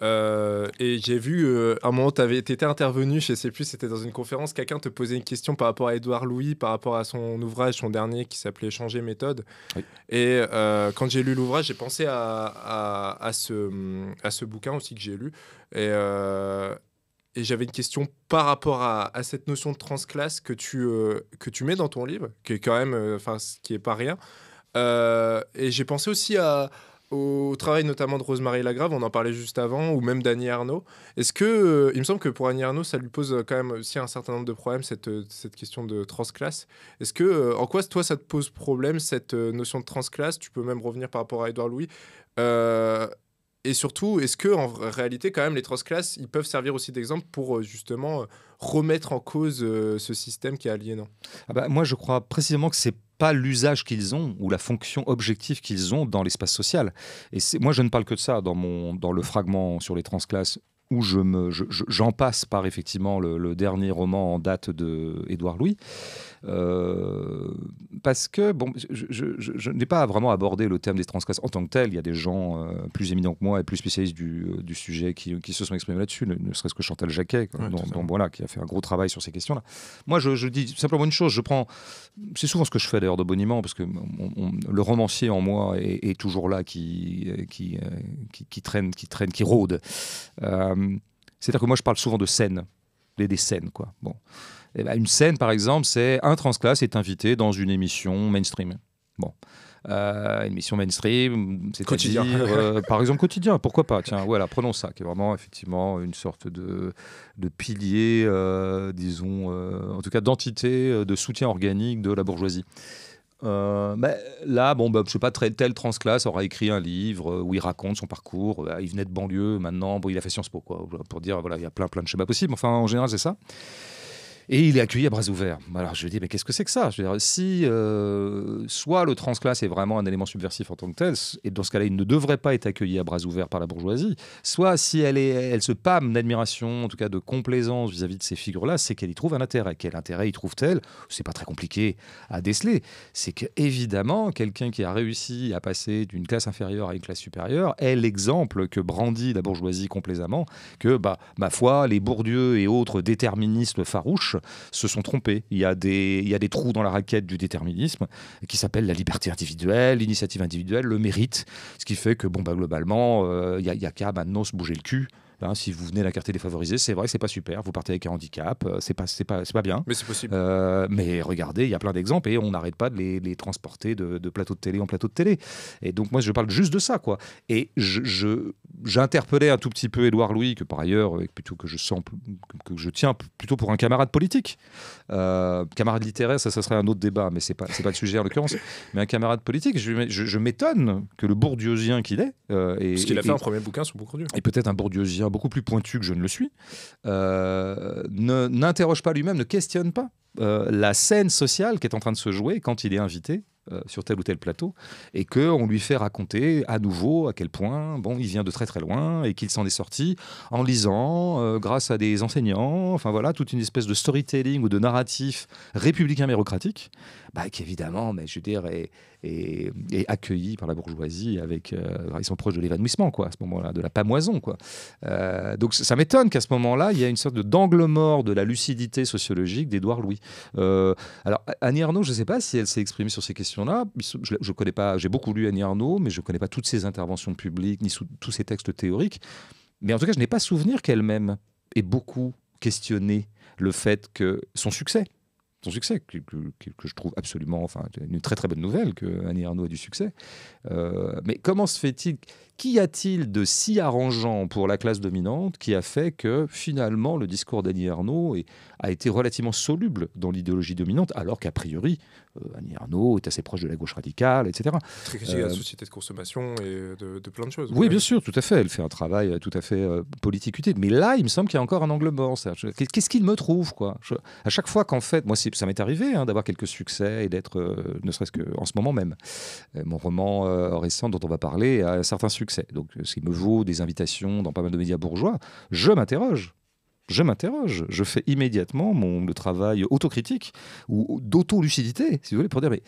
euh, et j'ai vu, euh, à un moment, tu étais intervenu, je sais plus, c'était dans une conférence, quelqu'un te posait une question par rapport à Édouard Louis, par rapport à son ouvrage, son dernier, qui s'appelait Changer méthode. Et euh, quand j'ai lu l'ouvrage, j'ai pensé à, à, ce, à ce bouquin aussi que j'ai lu. Et, et j'avais une question par rapport à, cette notion de transclasse que tu, que tu mets dans ton livre, qui est quand même, enfin, ce qui est pas rien. et j'ai pensé aussi à au travail notamment de Rosemary Lagrave, on en parlait juste avant, ou même d'Annie Arnaud. Est-ce que, euh, il me semble que pour Annie Arnaud, ça lui pose euh, quand même aussi un certain nombre de problèmes, cette, euh, cette question de transclasse. Est-ce que, en quoi, toi, ça te pose problème, cette notion de transclasse Tu peux même revenir par rapport à Édouard Louis. et surtout, est-ce que en réalité, quand même, les transclasses, ils peuvent servir aussi d'exemple pour justement remettre en cause ce système qui est aliénant ah bah, Moi, je crois précisément que c'est pas l'usage qu'ils ont ou la fonction objective qu'ils ont dans l'espace social. Et moi, je ne parle que de ça dans, mon, dans le fragment sur les transclasses où je me, j'en passe par effectivement le, dernier roman en date de Édouard Louis, euh, parce que bon, je, n'ai pas vraiment abordé le thème des transgresses en tant que tel. Il y a des gens euh, plus éminents que moi et plus spécialistes du, euh, sujet qui, se sont exprimés là-dessus, ne, serait-ce que Chantal Jacquet, voilà, qui a fait un gros travail sur ces questions-là. Moi, je, dis simplement une chose. Je prends, c'est souvent ce que je fais d'ailleurs de Boniment, parce que le romancier en moi est, toujours là qui qui, qui, traîne, qui traîne, qui rôde. C'est-à-dire que moi, je parle souvent de scènes, des, des scènes, quoi. Bon. Eh ben, une scène, par exemple, c'est un transclasse est invité dans une émission mainstream. Bon. Euh, une émission mainstream, c'est quotidien. dire euh, par exemple, quotidien, pourquoi pas Tiens, voilà, prenons ça, qui est vraiment effectivement une sorte de, de pilier, euh, disons, en tout cas d'entité de soutien organique de la bourgeoisie. Euh, mais là, bon, bah, je sais pas, tel transclasse aura écrit un livre euh, où il raconte son parcours. Euh, il venait de banlieue, maintenant, bon, il a fait Sciences Po, pour dire, voilà, il y a plein, plein de schémas possibles. Enfin, en général, c'est ça. Et il est accueilli à bras ouverts. Alors je lui dis, mais qu'est-ce que c'est que ça je veux Si euh, soit le transclasse est vraiment un élément subversif en tant que tel, et dans ce cas-là, il ne devrait pas être accueilli à bras ouverts par la bourgeoisie, soit si elle, est, elle se pâme d'admiration, en tout cas de complaisance vis-à-vis de ces figures-là, c'est qu'elle y trouve un intérêt. Quel intérêt y trouve-t-elle C'est pas très compliqué à déceler. C'est qu'évidemment, quelqu'un qui a réussi à passer d'une classe inférieure à une classe supérieure est l'exemple que brandit la bourgeoisie complaisamment, que, bah, ma foi, les bourdieux et autres déterministes farouches se sont trompés. Il y, a des, trous dans la raquette du déterminisme qui s'appellent la liberté individuelle, l'initiative individuelle, le mérite, ce qui fait que, bon, bah, globalement, euh, il n'y a, a qu'à maintenant se bouger le cul Hein, si vous venez la carte défavorisée, c'est vrai que c'est pas super. Vous partez avec un handicap, euh, c'est pas, c'est pas, c'est pas bien. Mais c'est possible. Euh, mais regardez, il y a plein d'exemples et on n'arrête pas de les, transporter de, plateau de télé en plateau de télé. Et donc moi, je parle juste de ça, quoi. Et je, j'interpellais un tout petit peu Édouard Louis, que par ailleurs, plutôt que je sens, que je tiens plutôt pour un camarade politique, euh, camarade littéraire, ça, ça serait un autre débat, mais c'est pas, c'est pas le sujet en l'occurrence. Mais un camarade politique, je, je, m'étonne que le Bourdieusien qu'il est. Parce qu'il a fait en premier bouquin sur Bourdieu. Et peut-être un Bourdieusien beaucoup plus pointu que je ne le suis, euh, n'interroge pas lui-même, ne questionne pas euh, la scène sociale qui est en train de se jouer quand il est invité euh, sur tel ou tel plateau et que on lui fait raconter à nouveau à quel point bon il vient de très très loin et qu'il s'en est sorti en lisant euh, grâce à des enseignants enfin voilà toute une espèce de storytelling ou de narratif républicain mérocratique bah, qui évidemment, mais je veux dire, est, accueilli par la bourgeoisie avec, euh, ils sont proches de l'évanouissement quoi, à ce moment-là, de la pamoison quoi. Euh, donc ça m'étonne qu'à ce moment-là, il y a une sorte d'angle mort de la lucidité sociologique d'Édouard Louis. Euh, alors Annie Arnaud, je ne sais pas si elle s'est exprimée sur ces questions-là. Je, ne connais pas, j'ai beaucoup lu Annie Arnaud, mais je ne connais pas toutes ses interventions publiques ni tous ses textes théoriques. Mais en tout cas, je n'ai pas souvenir qu'elle-même ait beaucoup questionné le fait que son succès son succès, que, je trouve absolument, enfin, une très très bonne nouvelle que Annie Arnaud a du succès. Euh, mais comment se fait-il qu'y a-t-il de si arrangeant pour la classe dominante qui a fait que finalement le discours d'Annie Arnault a été relativement soluble dans l'idéologie dominante, alors qu'a priori euh, Annie est assez proche de la gauche radicale, etc. Très critique à la euh, société de consommation et de, plein de choses. Oui, bien sûr, tout à fait. Elle fait un travail euh, tout à fait politiquité. Mais là, il me semble qu'il y a encore un angle mort. Qu'est-ce qu'il me trouve quoi À chaque fois qu'en fait, moi ça m'est arrivé hein, d'avoir quelques succès et d'être, ne serait-ce qu'en ce moment même, mon roman récent dont on va parler a certains succès donc, ce euh, qui me vaut des invitations dans pas mal de médias bourgeois, je m'interroge je m'interroge, je fais immédiatement mon, le travail autocritique ou d'auto-lucidité, si vous voulez, pour dire mais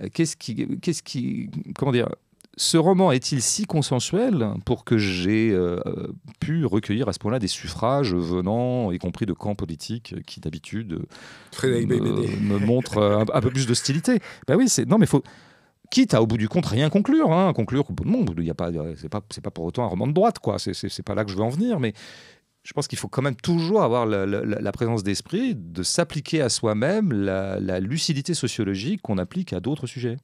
euh, qu'est-ce qui, qu'est-ce qui, comment dire, ce roman est-il si consensuel pour que j'ai euh, pu recueillir à ce point-là des suffrages venant, y compris de camps politiques qui d'habitude me, montrent un, peu plus d'hostilité Ben oui, c'est non mais faut quitte à au bout du compte rien conclure, hein, conclure bon, il a pas, c'est pas, pas pour autant un roman de droite, quoi. C'est pas là que je veux en venir, mais je pense qu'il faut quand même toujours avoir la, présence d'esprit de s'appliquer à soi-même la, lucidité sociologique qu'on applique à d'autres sujets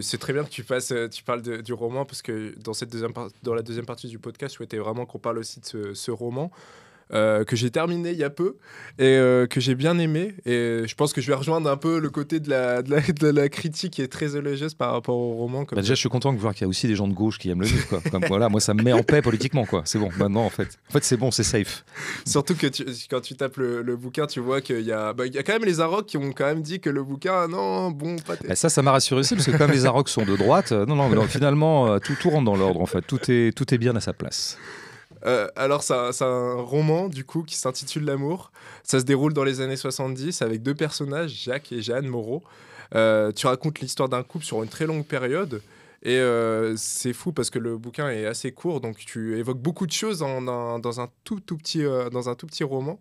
c'est très bien que tu passes, euh, tu parles du roman parce que dans cette deuxième dans la deuxième partie du podcast, je souhaitais vraiment qu'on parle aussi de ce roman. Euh, que j'ai terminé il y a peu et euh, que j'ai bien aimé. Et je pense que je vais rejoindre un peu le côté de la, critique qui est très élogieuse par rapport au roman. Comme bah, déjà, je suis content de voir qu'il y a aussi des gens de gauche qui aiment le livre. voilà, moi, ça me met en paix politiquement. quoi. C'est bon, maintenant, en fait. En fait, c'est bon, c'est safe. Surtout que quand tu tapes le, bouquin, tu vois qu'il y, a, bah, y a quand même les Arocs qui ont quand même dit que le bouquin, ah non, bon, pas. Bah, ça, ça m'a rassuré aussi, parce que même les Arocs sont de droite, euh, non, non, finalement, tout, tout rentre dans l'ordre, en fait. Tout est, tout est bien à sa place. Euh, alors, c'est un, roman, du coup, qui s'intitule L'amour. Ça se déroule dans les années 70 avec deux personnages, Jacques et Jeanne Moreau. Euh, tu racontes l'histoire d'un couple sur une très longue période. Et euh, c'est fou parce que le bouquin est assez court, donc tu évoques beaucoup de choses un dans un tout petit roman.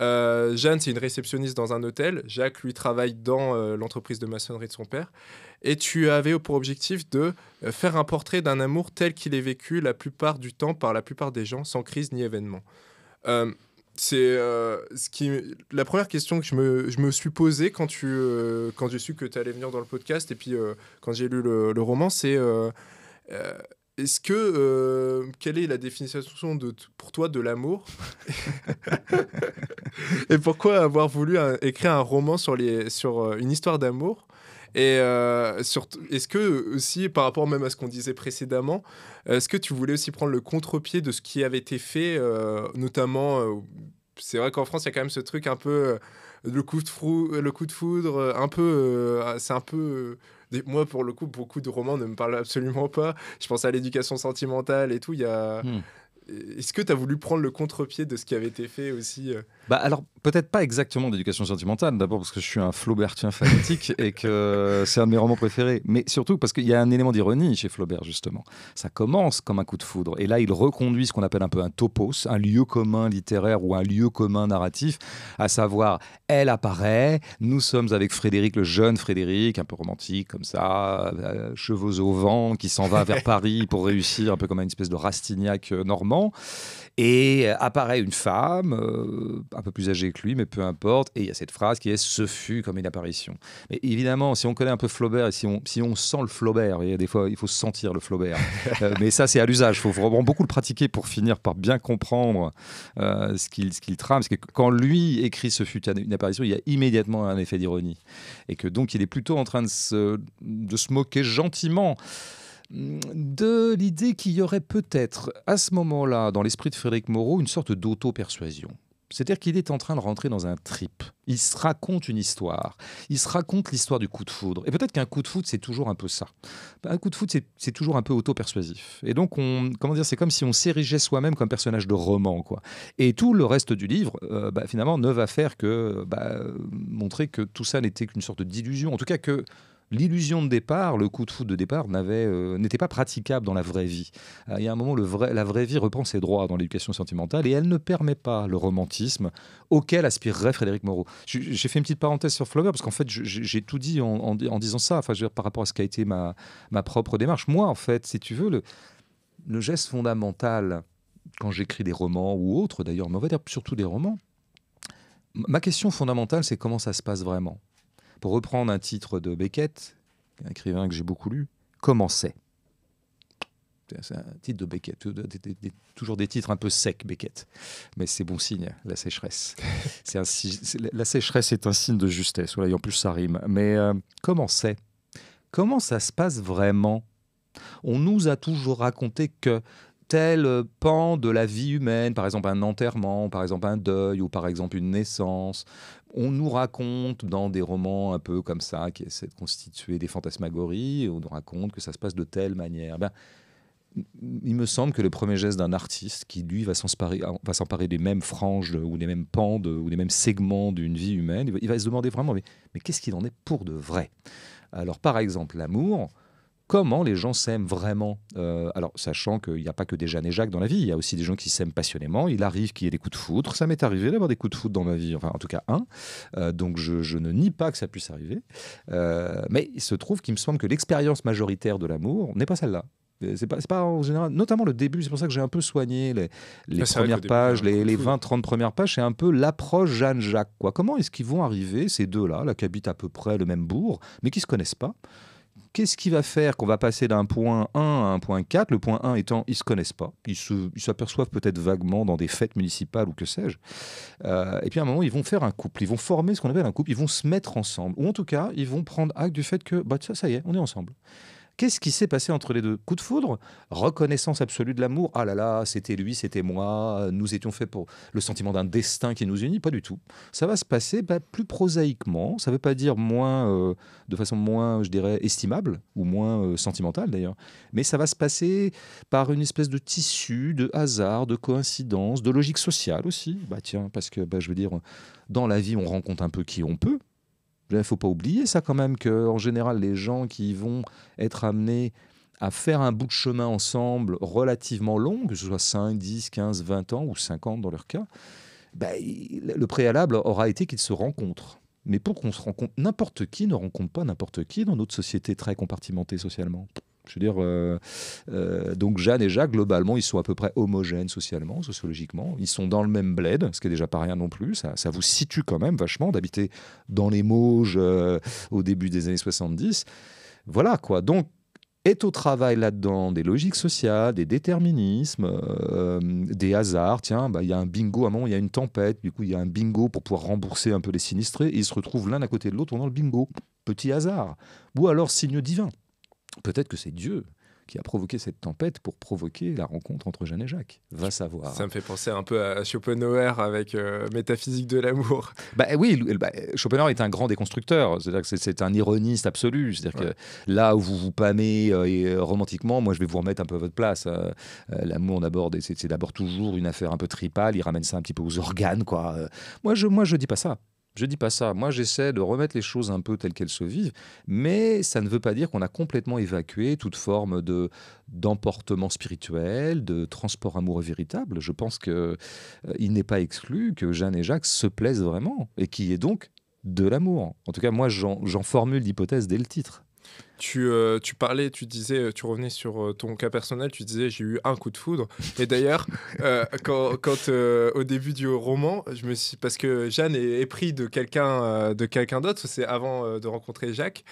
Euh, Jeanne, c'est une réceptionniste dans un hôtel. Jacques, lui, travaille dans euh, l'entreprise de maçonnerie de son père. Et tu avais pour objectif de euh, faire un portrait d'un amour tel qu'il est vécu la plupart du temps par la plupart des gens, sans crise ni événement. c'est ce qui la première question que je me, suis posée quand tu quand j'ai su que tu allais venir dans le podcast et puis quand j'ai lu le, le roman c'est est-ce que euh, quelle est la définition de pour toi de l'amour et pourquoi avoir voulu écrire un roman sur les sur euh, une histoire d'amour et euh, est-ce que aussi par rapport même à ce qu'on disait précédemment est-ce que tu voulais aussi prendre le contre-pied de ce qui avait été fait euh, notamment c'est vrai qu'en France il y a quand même ce truc un peu le coup de, le coup de foudre un peu c'est un peu moi, pour le coup, beaucoup de romans ne me parlent absolument pas. Je pense à l'éducation sentimentale et tout. Il y a. Hmm. Est-ce que tu as voulu prendre le contre-pied de ce qui avait été fait aussi euh bah Alors, peut-être pas exactement d'éducation sentimentale, d'abord parce que je suis un Flaubertien fanatique et que c'est un de mes romans préférés, mais surtout parce qu'il y a un élément d'ironie chez Flaubert, justement. Ça commence comme un coup de foudre, et là, il reconduit ce qu'on appelle un peu un topos, un lieu commun littéraire ou un lieu commun narratif, à savoir, elle apparaît, nous sommes avec Frédéric, le jeune Frédéric, un peu romantique comme ça, euh, cheveux au vent, qui s'en va vers Paris pour réussir, un peu comme une espèce de Rastignac euh, normand. Et euh, apparaît une femme, euh, un peu plus âgée que lui, mais peu importe. Et il y a cette phrase qui est Ce fut comme une apparition. Mais évidemment, si on connaît un peu Flaubert et si on, sent le Flaubert, et des fois, il faut sentir le Flaubert. Euh, mais ça, c'est à l'usage. Il faut vraiment beaucoup le pratiquer pour finir par bien comprendre ce qu'il trame. Parce que quand lui écrit Ce fut une apparition, il y a immédiatement un effet d'ironie. Et que donc, il est plutôt en train de de se moquer gentiment de l'idée qu'il y aurait peut-être à ce moment-là, dans l'esprit de Frédéric Moreau, une sorte d'auto-persuasion. C'est-à-dire qu'il est en train de rentrer dans un trip. Il se raconte une histoire. Il se raconte l'histoire du coup de foudre. Et peut-être qu'un coup de foudre, c'est toujours un peu ça. Un coup de foudre, c'est toujours un peu auto-persuasif. Et donc, on, comment dire, c'est comme si on s'érigeait soi-même comme personnage de roman. quoi. Et tout le reste du livre, euh, bah, finalement, ne va faire que bah, montrer que tout ça n'était qu'une sorte d'illusion. En tout cas, que l'illusion de départ, le coup de foot de départ n'avait, euh, n'était pas praticable dans la vraie vie. Euh, il y a un moment, le la vraie vie reprend ses droits dans l'éducation sentimentale et elle ne permet pas le romantisme auquel aspirerait Frédéric Moreau. J'ai fait une petite parenthèse sur Flaubert parce qu'en fait, j'ai tout dit en, disant ça, enfin, par rapport à ce qu'a été ma, propre démarche. Moi, en fait, si tu veux, le, le geste fondamental quand j'écris des romans ou autres, d'ailleurs, mais on va dire surtout des romans, ma question fondamentale, c'est comment ça se passe vraiment reprendre un titre de Beckett, un écrivain que j'ai beaucoup lu, Comment C'est un titre de Beckett, toujours des titres un peu secs, Beckett. Mais c'est bon signe, la sécheresse. la sécheresse est un signe de justesse, et en plus ça rime. Mais euh, comment c'est Comment ça se passe vraiment On nous a toujours raconté que tel euh, pan de la vie humaine, par exemple un enterrement, par exemple un deuil, ou par exemple une naissance, on nous raconte dans des romans un peu comme ça, qui essaient de constituer des fantasmagories, on nous raconte que ça se passe de telle manière. Ben, il me semble que le premier geste d'un artiste qui, lui, va s'emparer des mêmes franges ou des mêmes pans ou des mêmes segments d'une vie humaine, il va, se demander vraiment, mais qu'est-ce qu'il en est pour de vrai Alors, par exemple, l'amour, comment les gens s'aiment vraiment. Euh, alors, sachant qu'il n'y a pas que des Jeanne et Jacques dans la vie, il y a aussi des gens qui s'aiment passionnément. Il arrive qu'il y ait des coups de foudre. Ça m'est arrivé d'avoir des coups de foudre dans ma vie, enfin, en tout cas un. Euh, donc, je, ne nie pas que ça puisse arriver. Euh, mais il se trouve qu'il me semble que l'expérience majoritaire de l'amour n'est pas celle-là. C'est pas, en général, notamment le début, c'est pour ça que j'ai un peu soigné les, ah, premières pages, les, les 20-30 premières pages, c'est un peu l'approche Jeanne-Jacques. Comment est-ce qu'ils vont arriver, ces deux-là, là, qui habitent à peu près le même bourg, mais qui ne se connaissent pas Qu'est-ce qui va faire qu'on va passer d'un point 1 à un point 4 Le point 1 étant, ils ne se connaissent pas, ils s'aperçoivent peut-être vaguement dans des fêtes municipales ou que sais-je. Euh, et puis à un moment, ils vont faire un couple, ils vont former ce qu'on appelle un couple, ils vont se mettre ensemble. Ou en tout cas, ils vont prendre acte du fait que, bah, ça, ça y est, on est ensemble. Qu'est-ce qui s'est passé entre les deux Coup de foudre, reconnaissance absolue de l'amour. Ah là là, c'était lui, c'était moi, euh, nous étions faits pour le sentiment d'un destin qui nous unit. Pas du tout. Ça va se passer bah, plus prosaïquement. Ça ne veut pas dire moins, euh, de façon moins, je dirais, estimable ou moins euh, sentimentale d'ailleurs. Mais ça va se passer par une espèce de tissu, de hasard, de coïncidence, de logique sociale aussi. Bah tiens, parce que bah, je veux dire, dans la vie, on rencontre un peu qui on peut. Il ne faut pas oublier ça quand même, qu'en général, les gens qui vont être amenés à faire un bout de chemin ensemble relativement long, que ce soit 5, 10, 15, 20 ans ou 50 dans leur cas, bah, le préalable aura été qu'ils se rencontrent mais pour qu'on se compte, n'importe qui ne rencontre pas n'importe qui dans notre société très compartimentée socialement. Je veux dire, euh, euh, donc Jeanne et Jacques, globalement, ils sont à peu près homogènes socialement, sociologiquement. Ils sont dans le même bled, ce qui est déjà pas rien non plus. Ça, vous situe quand même vachement d'habiter dans les Mauges euh, au début des années 70. Voilà quoi. Donc, est au travail là-dedans des logiques sociales, des déterminismes, euh, des hasards. Tiens, bah, il y a un bingo à un moment, il y a une tempête, du coup il y a un bingo pour pouvoir rembourser un peu les sinistrés, ils se retrouvent l'un à côté de l'autre dans le bingo. Petit hasard. Ou alors signe divin. Peut-être que c'est Dieu qui a provoqué cette tempête pour provoquer la rencontre entre Jeanne et Jacques. Va savoir. Ça me fait penser un peu à Schopenhauer avec euh, Métaphysique de l'amour. Bah eh oui, bah, Schopenhauer est un grand déconstructeur. C'est-à-dire que c'est un ironiste absolu. C'est-à-dire que là où vous vous pâmez euh, et, euh, romantiquement, moi je vais vous remettre un peu à votre place. l'amour d'abord, c'est d'abord toujours une affaire un peu tripale. Il ramène ça un petit peu aux organes, quoi. moi je, moi je dis pas ça. Je ne dis pas ça. Moi, j'essaie de remettre les choses un peu telles qu'elles se vivent, mais ça ne veut pas dire qu'on a complètement évacué toute forme de d'emportement spirituel, de transport amoureux véritable. Je pense qu'il euh, n'est pas exclu que Jeanne et Jacques se plaisent vraiment et qu'il y ait donc de l'amour. En tout cas, moi, j'en formule l'hypothèse dès le titre. Tu, euh, tu, parlais, tu disais, euh, tu revenais sur euh, ton cas personnel, tu disais j'ai eu un coup de foudre. Et d'ailleurs, quand, au début du roman, je me suis parce que Jeanne est, épris de quelqu'un de quelqu'un d'autre, c'est avant de rencontrer Jacques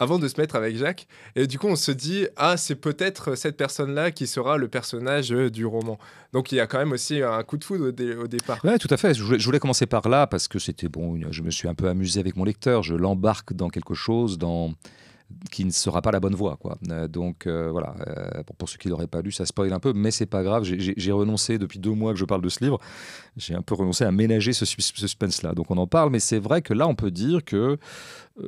avant de se mettre avec Jacques. Et du coup, on se dit, ah, c'est peut-être cette personne-là qui sera le personnage euh, du roman. Donc il y a quand même aussi un coup de foudre au, départ. Oui, tout à fait. Je voulais, je voulais, commencer par là parce que c'était bon, je me suis un peu amusé avec mon lecteur. Je l'embarque dans quelque chose, dans qui ne sera pas la bonne voie. Quoi. Euh, donc euh, voilà, euh, pour, ceux qui l'auraient pas lu, ça spoil un peu, mais c'est pas grave. J'ai renoncé depuis deux mois que je parle de ce livre. J'ai un peu renoncé à ménager ce, suspense-là. Donc on en parle, mais c'est vrai que là, on peut dire que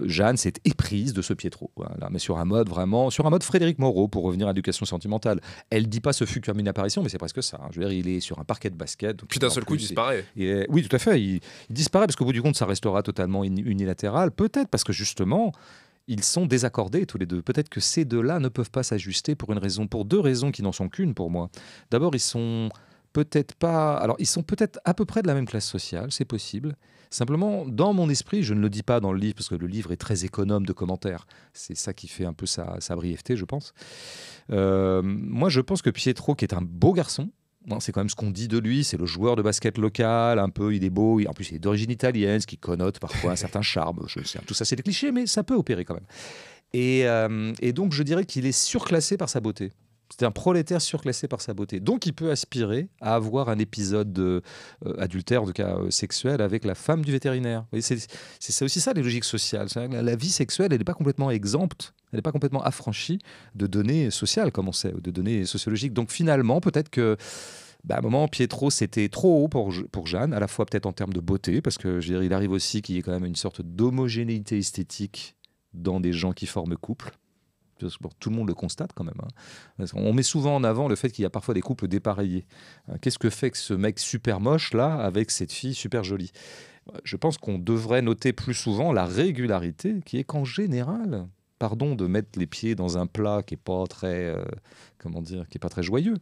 Jeanne s'est éprise de ce Pietro. Voilà. Mais sur un mode vraiment, sur un mode Frédéric Moreau, pour revenir à l'éducation sentimentale. Elle dit pas ce fut comme une apparition, mais c'est presque ça. Hein. Je veux dire, il est sur un parquet de basket. Puis d'un seul coup, il disparaît. oui, tout à fait. Il, il disparaît parce qu'au bout du compte, ça restera totalement unilatéral. Peut-être parce que justement, ils sont désaccordés tous les deux. Peut-être que ces deux-là ne peuvent pas s'ajuster pour une raison, pour deux raisons qui n'en sont qu'une pour moi. D'abord, ils sont peut-être pas. Alors, ils sont peut-être à peu près de la même classe sociale, c'est possible. Simplement, dans mon esprit, je ne le dis pas dans le livre, parce que le livre est très économe de commentaires. C'est ça qui fait un peu sa, sa brièveté, je pense. Euh, moi, je pense que Pietro, qui est un beau garçon, c'est quand même ce qu'on dit de lui, c'est le joueur de basket local, un peu, il est beau, en plus il est d'origine italienne, ce qui connote parfois un certain charme, je sais, hein. tout ça c'est des clichés, mais ça peut opérer quand même. et euh, donc je dirais qu'il est surclassé par sa beauté. C'est un prolétaire surclassé par sa beauté. Donc il peut aspirer à avoir un épisode de euh, euh, adultère, en tout cas euh, sexuel, avec la femme du vétérinaire. C'est aussi ça les logiques sociales. La vie sexuelle, elle n'est pas complètement exempte, elle n'est pas complètement affranchie de données sociales, comme on sait, de données sociologiques. Donc finalement, peut-être que... Bah, un moment, Pietro, c'était trop haut pour, Jeanne, à la fois peut-être en termes de beauté, parce que il arrive aussi qu'il y ait quand même une sorte d'homogénéité esthétique dans des gens qui forment couple tout le monde le constate quand même. Hein. On met souvent en avant le fait qu'il y a parfois des couples dépareillés. Euh, qu'est-ce que fait que ce mec super moche là avec cette fille super jolie Je pense qu'on devrait noter plus souvent la régularité qui est qu'en général, pardon de mettre les pieds dans un plat qui est pas très euh, comment dire, qui est pas très joyeux,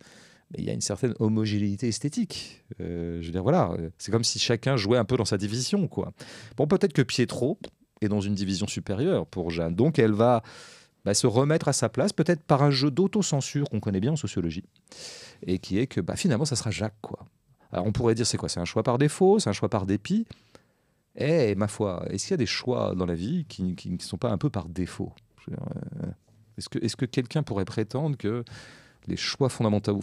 mais il y a une certaine homogénéité esthétique. Euh, je veux dire, voilà, c'est comme si chacun jouait un peu dans sa division, quoi. Bon, peut-être que Pietro est dans une division supérieure pour Jeanne, donc elle va bah, se remettre à sa place, peut-être par un jeu d'autocensure qu'on connaît bien en sociologie, et qui est que bah, finalement, ça sera Jacques. Quoi. Alors on pourrait dire, c'est quoi C'est un choix par défaut, c'est un choix par dépit. Eh, ma foi, est-ce qu'il y a des choix dans la vie qui ne sont pas un peu par défaut euh, Est-ce que, est que quelqu'un pourrait prétendre que les choix fondamentaux,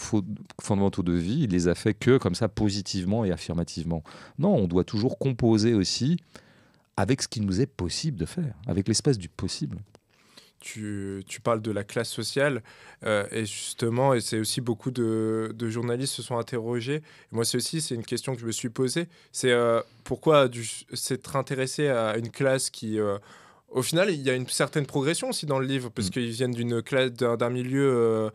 fondamentaux de vie, il les a fait que comme ça, positivement et affirmativement Non, on doit toujours composer aussi avec ce qu'il nous est possible de faire, avec l'espace du possible tu, tu, parles de la classe sociale. Euh, et justement, et c'est aussi beaucoup de, de, journalistes se sont interrogés. moi, c'est aussi c'est une question que je me suis posée. C'est euh, pourquoi s'être intéressé à une classe qui... Euh, au final, il y a une certaine progression aussi dans le livre, parce mm. qu'ils viennent d'une classe, d'un milieu...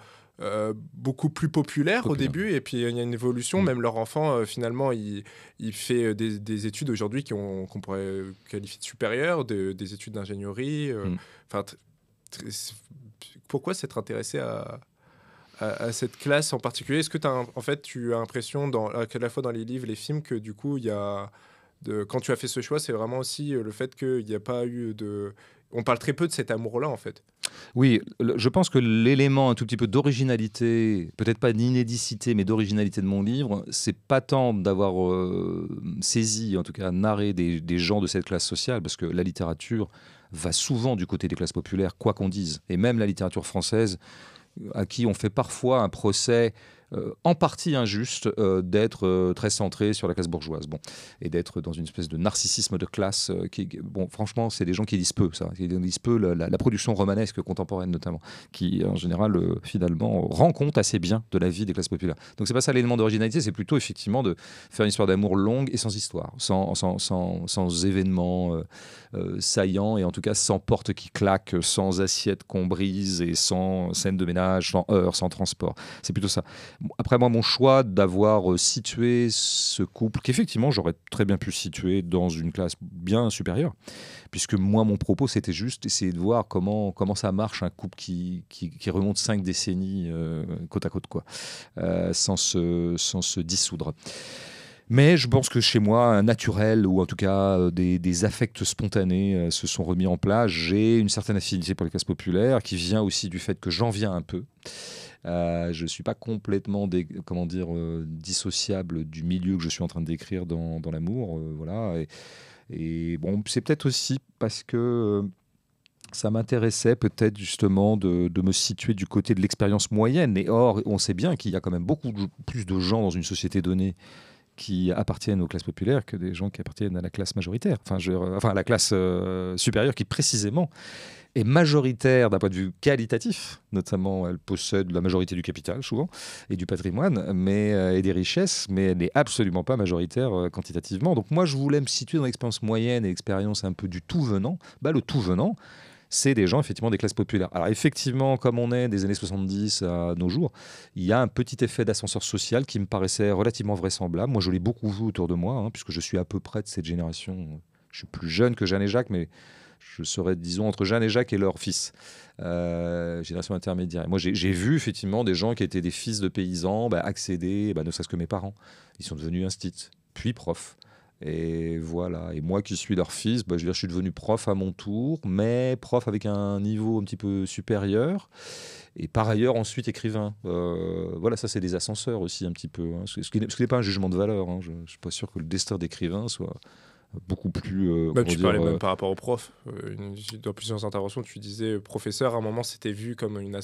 beaucoup plus populaire, au début, et puis il y a une évolution. Mm. Même leur enfant, finalement, il, il, fait des, des études aujourd'hui qu'on pourrait qualifier de supérieures, des études d'ingénierie. Mm. Enfin, pourquoi s'être intéressé à, cette classe en particulier Est-ce que tu as, en fait, tu as l'impression, à la fois dans les livres, les films, que du coup, il y a, de, quand tu as fait ce choix, c'est vraiment aussi euh, le fait qu'il n'y a pas eu de... On parle très peu de cet amour-là, en fait. Oui, je pense que l'élément un tout petit peu d'originalité, peut-être pas d'inédicité, mais d'originalité de mon livre, c'est pas tant d'avoir euh, saisi, en tout cas narré des gens de cette classe sociale, parce que la littérature, va souvent du côté des classes populaires, quoi qu'on dise. Et même la littérature française, à qui on fait parfois un procès euh, en partie injuste euh, d'être euh, très centré sur la classe bourgeoise. Bon, et d'être dans une espèce de narcissisme de classe. qui, bon, franchement, c'est des gens qui disent peu, ça. Qui disent peu la, production romanesque contemporaine, notamment, qui, en général, finalement, rend compte assez bien de la vie des classes populaires. Donc, c'est pas ça l'élément d'originalité, c'est plutôt, effectivement, de faire une histoire d'amour longue et sans histoire, sans, sans, événements saillants, et en tout cas, sans porte qui claque, sans assiette qu'on brise, et sans scène de ménage, sans heurts, sans transport. C'est plutôt ça. Après, moi, mon choix d'avoir euh, situé ce couple, qu'effectivement, j'aurais très bien pu situer dans une classe bien supérieure, puisque moi, mon propos, c'était juste essayer de voir comment, comment ça marche un couple qui, qui, remonte cinq décennies euh, côte à côte, quoi, euh, sans, se, sans se dissoudre. Mais je pense que chez moi, un naturel, ou en tout cas des, affects spontanés, se sont remis en place. J'ai une certaine affinité pour les classes populaires, qui vient aussi du fait que j'en viens un peu. Euh, je ne suis pas complètement comment dire, euh, dissociable du milieu que je suis en train décrire dans, l'amour. Euh, voilà. Et, bon, c'est peut-être aussi parce que ça m'intéressait peut-être justement de, me situer du côté de l'expérience moyenne. Et or, on sait bien qu'il y a quand même beaucoup plus de gens dans une société donnée qui appartiennent aux classes populaires que des gens qui appartiennent à la classe majoritaire, enfin, à la classe supérieure qui précisément est majoritaire d'un point de vue qualitatif, notamment elle possède la majorité du capital souvent et du patrimoine mais, euh, et des richesses, mais elle n'est absolument pas majoritaire euh, quantitativement. Donc moi je voulais me situer dans l'expérience moyenne et l'expérience un peu du tout venant. Bah, le tout venant, c'est des gens effectivement des classes populaires. Alors effectivement, comme on est des années 70 à nos jours, il y a un petit effet d'ascenseur social qui me paraissait relativement vraisemblable. Moi, je l'ai beaucoup vu autour de moi, hein, puisque je suis à peu près de cette génération. Je suis plus jeune que Jeanne et Jacques, mais je serais, disons, entre Jeanne et Jacques et leur fils, euh, génération intermédiaire. moi, j'ai vu effectivement des gens qui étaient des fils de paysans bah, accéder, bah, ne serait-ce que mes parents. Ils sont devenus instits, puis profs. Et voilà. Et moi qui suis leur fils, bah, je, suis devenu prof à mon tour, mais prof avec un niveau un petit peu supérieur. Et par ailleurs, ensuite écrivain. Euh, voilà, ça, c'est des ascenseurs aussi, un petit peu. Hein. Ce qui n'est pas un jugement de valeur. Hein. Je ne suis pas sûr que le destin d'écrivain soit beaucoup plus. Euh, bah, tu parlais même euh, par rapport au prof. Euh, dans plusieurs interventions, tu disais professeur, à un moment, c'était vu comme une,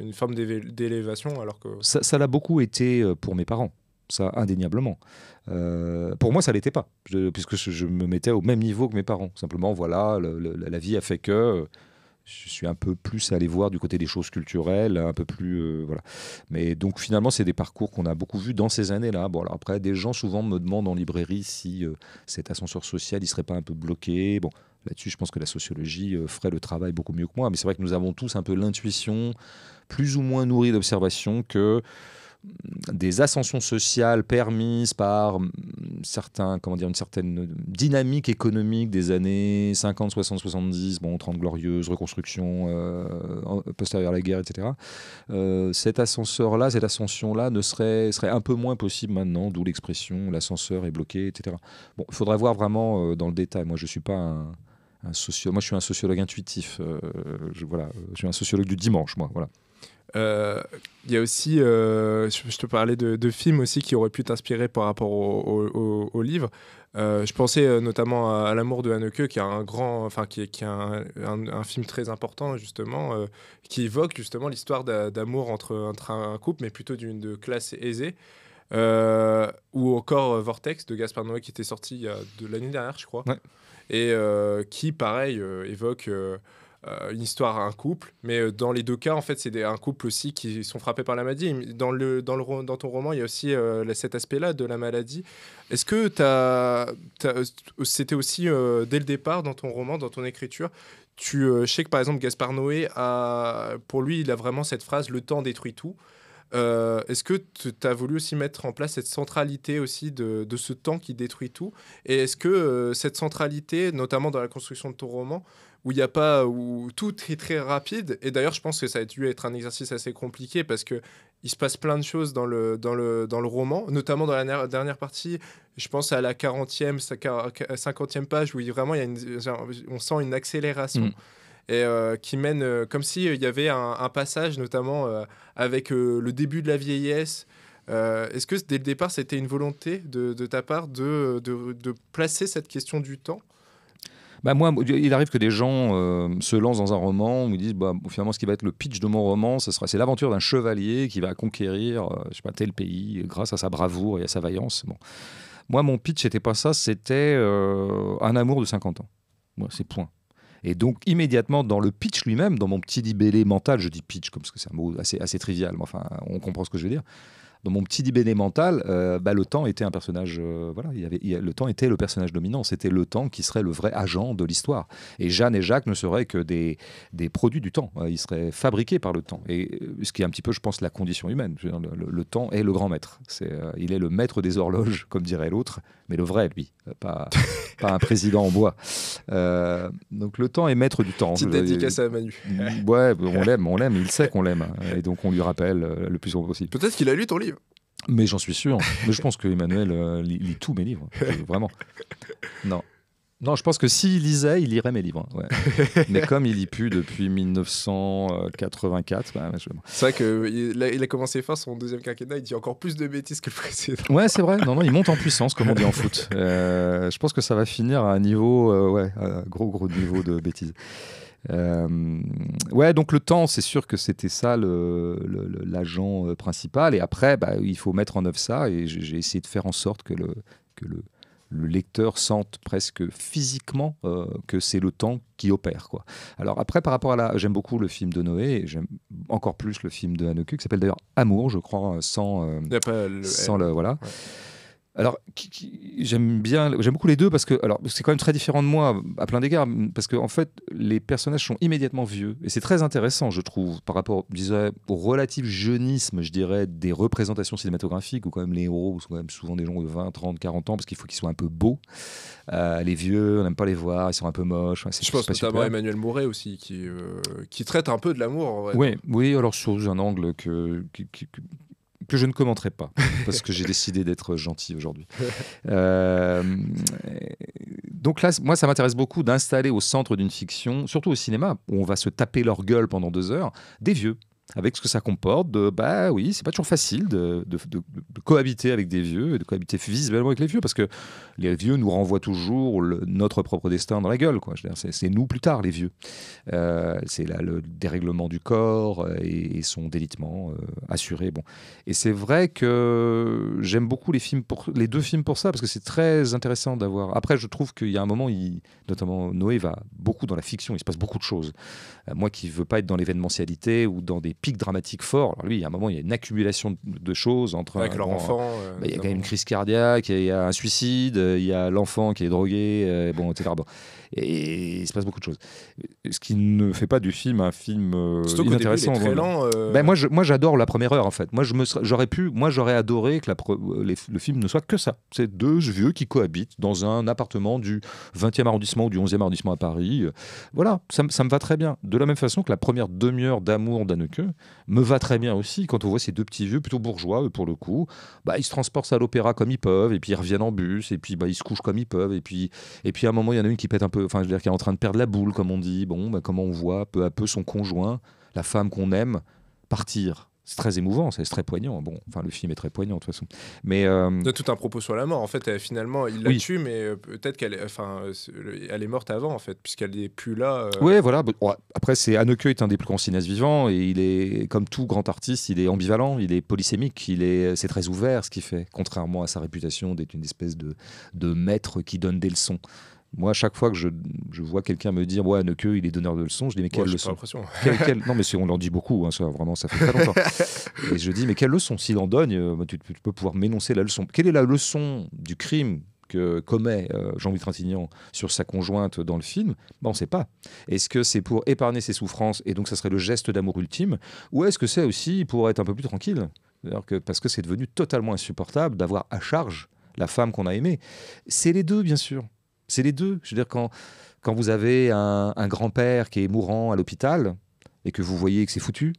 une, forme d'élévation, alors que. Ça l'a beaucoup été pour mes parents, ça, indéniablement. pour moi, ça l'était pas, puisque je, me mettais au même niveau que mes parents. Simplement, voilà, la vie a fait que je suis un peu plus allé voir du côté des choses culturelles, un peu plus euh, voilà. Mais donc finalement, c'est des parcours qu'on a beaucoup vus dans ces années-là. Bon, alors après, des gens souvent me demandent en librairie si euh, cet ascenseur social, il serait pas un peu bloqué. Bon, là-dessus, je pense que la sociologie euh, ferait le travail beaucoup mieux que moi. Mais c'est vrai que nous avons tous un peu l'intuition, plus ou moins nourrie d'observation, que des ascensions sociales permises par mm, certains, comment dire, une certaine dynamique économique des années 50, 60, 70, bon, 30 glorieuses, reconstruction euh, postérieure à la guerre, etc. Euh, cet ascenseur-là, cette ascension-là ne serait, serait un peu moins possible maintenant, d'où l'expression l'ascenseur est bloqué, etc. il faudrait voir vraiment euh, dans le détail. Moi, je suis pas un, socio... Moi, je suis un sociologue intuitif. je, voilà, je suis un sociologue du dimanche, moi. Voilà. Il euh, y a aussi, euh, je, te parlais de, films aussi qui auraient pu t'inspirer par rapport au, livre. Euh, je pensais notamment à, L'amour de Haneke, qui a un grand, enfin qui, qui un, film très important justement, qui évoque justement l'histoire d'amour entre, un couple, mais plutôt d'une de classe aisée. ou encore Vortex de Gaspard Noé qui était sorti de l'année dernière, je crois, et qui pareil évoque euh, une histoire à un couple, mais euh, dans les deux cas, en fait, c'est un couple aussi qui sont frappés par la maladie. Dans, dans, ton roman, il y a aussi euh, cet aspect-là de la maladie. Est-ce que c'était aussi, dès le départ, dans ton roman, dans ton écriture, tu, sais que par exemple, Gaspard Noé, a, pour lui, il a vraiment cette phrase Le temps détruit tout. Est-ce que tu as voulu aussi mettre en place cette centralité aussi de, ce temps qui détruit tout Et est-ce que cette centralité, notamment dans la construction de ton roman, où il n'y a pas où tout est très rapide. Et d'ailleurs, je pense que ça a dû être un exercice assez compliqué parce que il se passe plein de choses dans le, dans le, dans le roman, notamment dans la dernière partie. Je pense à la 40e, 50e euh, page où vraiment il y a on sent une accélération. Mm. Et euh, qui mène comme euh, comme s'il y avait un, passage, notamment avec le début de la vieillesse, Est-ce que dès le départ, c'était une volonté de, de ta part de, de, placer cette question du temps bah moi, il arrive que des gens euh, se lancent dans un roman, ils disent bah, finalement ce qui va être le pitch de mon roman, ce sera c'est l'aventure d'un chevalier qui va conquérir euh, je sais pas tel pays grâce à sa bravoure et à sa vaillance. Moi, mon pitch n'était pas ça, c'était euh, un amour de 50 ans. Moi, c'est point. Et donc, immédiatement, dans le pitch lui-même, dans mon petit libellé mental, je dis pitch comme parce que c'est un mot assez, assez trivial, mais enfin, on comprend ce que je veux dire dans mon petit béné mental, euh, bah, le temps était un personnage. Euh, voilà, il y avait, le temps était le personnage dominant. C'était le temps qui serait le vrai agent de l'histoire. Et Jeanne et Jacques ne seraient que des, des produits du temps. Euh, ils seraient fabriqués par le temps. Et ce qui est un petit peu, je pense, la condition humaine. le, temps est le grand maître. C'est, il est le maître des horloges, comme dirait l'autre, mais le vrai, lui, pas, pas un président en bois. donc le temps est maître du temps. Petite dédicace à Manu. Ouais, on l'aime, on l'aime. Il sait qu'on l'aime, hein, et donc on lui rappelle le plus souvent possible. Peut-être qu'il a lu ton livre. Mais j'en suis sûr. Mais je pense que Emmanuel euh, lit, tous mes livres, vraiment. Non. Non, je pense que s'il lisait, il lirait mes livres. Hein. Mais comme il y plus depuis 1984, bah, c'est vrai qu'il a, il a commencé fin son deuxième quinquennat, il dit encore plus de bêtises que le précédent. Ouais, c'est vrai. Non, non, il monte en puissance, comme on dit en foot. Euh, je pense que ça va finir à un niveau, euh, ouais, un gros, gros niveau de bêtises. Euh, ouais, donc le temps, c'est sûr que c'était ça l'agent le, l'agent euh, principal. Et après, bah, il faut mettre en œuvre ça. Et j'ai essayé de faire en sorte que le, que le, le lecteur sente presque physiquement euh, que c'est le temps qui opère. Quoi. Alors après, par rapport à la... J'aime beaucoup le film de Noé, et j'aime encore plus le film de Hanoku, qui s'appelle d'ailleurs Amour, je crois, sans... sans le, voilà. Alors, j'aime bien, j'aime beaucoup les deux parce que, alors, c'est quand même très différent de moi à plein d'égards, parce que en fait, les personnages sont immédiatement vieux et c'est très intéressant, je trouve, par rapport, disons, au relatif jeunisme, je dirais, des représentations cinématographiques où quand même les héros sont quand même souvent des gens de 20, 30, 40 ans parce qu'il faut qu'ils soient un peu beaux. Euh, les vieux, on n'aime pas les voir, ils sont un peu moches. je pense notamment à Emmanuel Mouret aussi, qui, euh, qui traite un peu de l'amour. Oui, oui, alors sur un angle que, que que je ne commenterai pas, parce que j'ai décidé d'être gentil aujourd'hui. Euh, donc là, moi, ça m'intéresse beaucoup d'installer au centre d'une fiction, surtout au cinéma, où on va se taper leur gueule pendant deux heures, des vieux, avec ce que ça comporte de bah oui, c'est pas toujours facile de, cohabiter avec des vieux et de cohabiter visiblement avec les vieux parce que les vieux nous renvoient toujours notre propre destin dans la gueule. Quoi. c'est, nous plus tard, les vieux. Euh, c'est le dérèglement du corps et, son délitement euh, assuré. Bon. Et c'est vrai que j'aime beaucoup les, films pour, les deux films pour ça parce que c'est très intéressant d'avoir. Après, je trouve qu'il y a un moment, il, notamment Noé va beaucoup dans la fiction, il se passe beaucoup de choses. Euh, moi qui veux pas être dans l'événementialité ou dans des dramatique fort fort Alors lui, a un moment, il y a une accumulation de choses entre. Avec leur euh, euh, bah, il y a une crise cardiaque, il y a un suicide, il y a l'enfant qui est drogué, euh, bon, etc. Bon et, il se passe beaucoup de choses. Ce qui ne fait pas du film un film euh, intéressant. Euh. Ben, moi, moi, j'adore la première heure en fait. Moi, je me j'aurais pu, moi, j'aurais adoré que la le film ne soit que ça. C'est deux vieux qui cohabitent dans un appartement du 20e arrondissement ou du 11e arrondissement à Paris. Voilà, ça, me va très bien. De la même façon que la première demi-heure d'amour d'Anneke me va très bien aussi quand on voit ces deux petits vieux plutôt bourgeois pour le coup. Bah, ils se transportent à l'opéra comme ils peuvent et puis ils reviennent en bus et puis bah, ils se couchent comme ils peuvent et puis et puis à un moment il y en a une qui pète un peu enfin, je veux dire, qui est en train de perdre la boule, comme on dit. Bon, bah, comment on voit peu à peu son conjoint, la femme qu'on aime, partir. C'est très émouvant, c'est très poignant. Bon, enfin, le film est très poignant de toute façon. Mais euh... de tout un propos sur la mort. En fait, finalement, il la tue, mais euh, peut-être qu'elle, est, enfin, elle est morte avant, en fait, puisqu'elle n'est plus là. Euh. Oui, voilà. Après, c'est Haneke est un des plus grands cinéastes vivants, et il est, comme tout grand artiste, il est ambivalent, il est polysémique, il est, c'est très ouvert ce qu'il fait, contrairement à sa réputation d'être une espèce de, de maître qui donne des leçons. Moi, à chaque fois que je, vois quelqu'un me dire, ouais, que il est donneur de leçons, je dis, mais quelle leçon Non, mais on leur dit beaucoup, hein, ça, vraiment, ça fait très longtemps. et je dis, mais quelle leçon S'il en donne, euh, bah, tu, peux pouvoir m'énoncer la leçon. Quelle est la leçon du crime que commet euh, Jean-Louis Trintignant sur sa conjointe dans le film, ben on ne sait pas. Est-ce que c'est pour épargner ses souffrances et donc ça serait le geste d'amour ultime Ou est-ce que c'est aussi pour être un peu plus tranquille que, Parce que c'est devenu totalement insupportable d'avoir à charge la femme qu'on a aimée. C'est les deux, bien sûr. C'est les deux. Je veux dire, quand, quand vous avez un, grand-père qui est mourant à l'hôpital et que vous voyez que c'est foutu,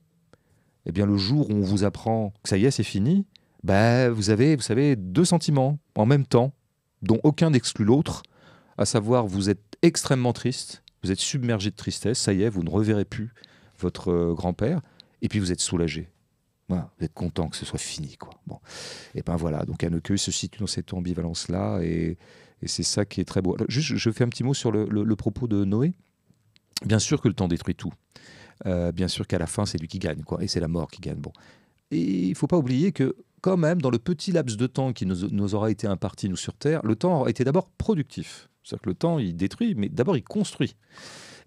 eh bien, le jour où on vous apprend que ça y est, c'est fini, bah, vous avez, vous savez, deux sentiments en même temps, dont aucun n'exclut l'autre, à savoir vous êtes extrêmement triste, vous êtes submergé de tristesse, ça y est, vous ne reverrez plus votre euh, grand-père, et puis vous êtes soulagé. vous êtes content que ce soit fini, quoi. Bon, et eh ben voilà. Donc un se situe dans cette ambivalence-là, et, et c'est ça qui est très beau. je fais un petit mot sur le, propos de Noé. Bien sûr que le temps détruit tout. Euh, bien sûr qu'à la fin, c'est lui qui gagne, quoi. Et c'est la mort qui gagne. Bon. Et il faut pas oublier que, quand même, dans le petit laps de temps qui nous, aura été imparti, nous, sur Terre, le temps a été d'abord productif. C'est-à-dire que le temps, il détruit, mais d'abord, il construit.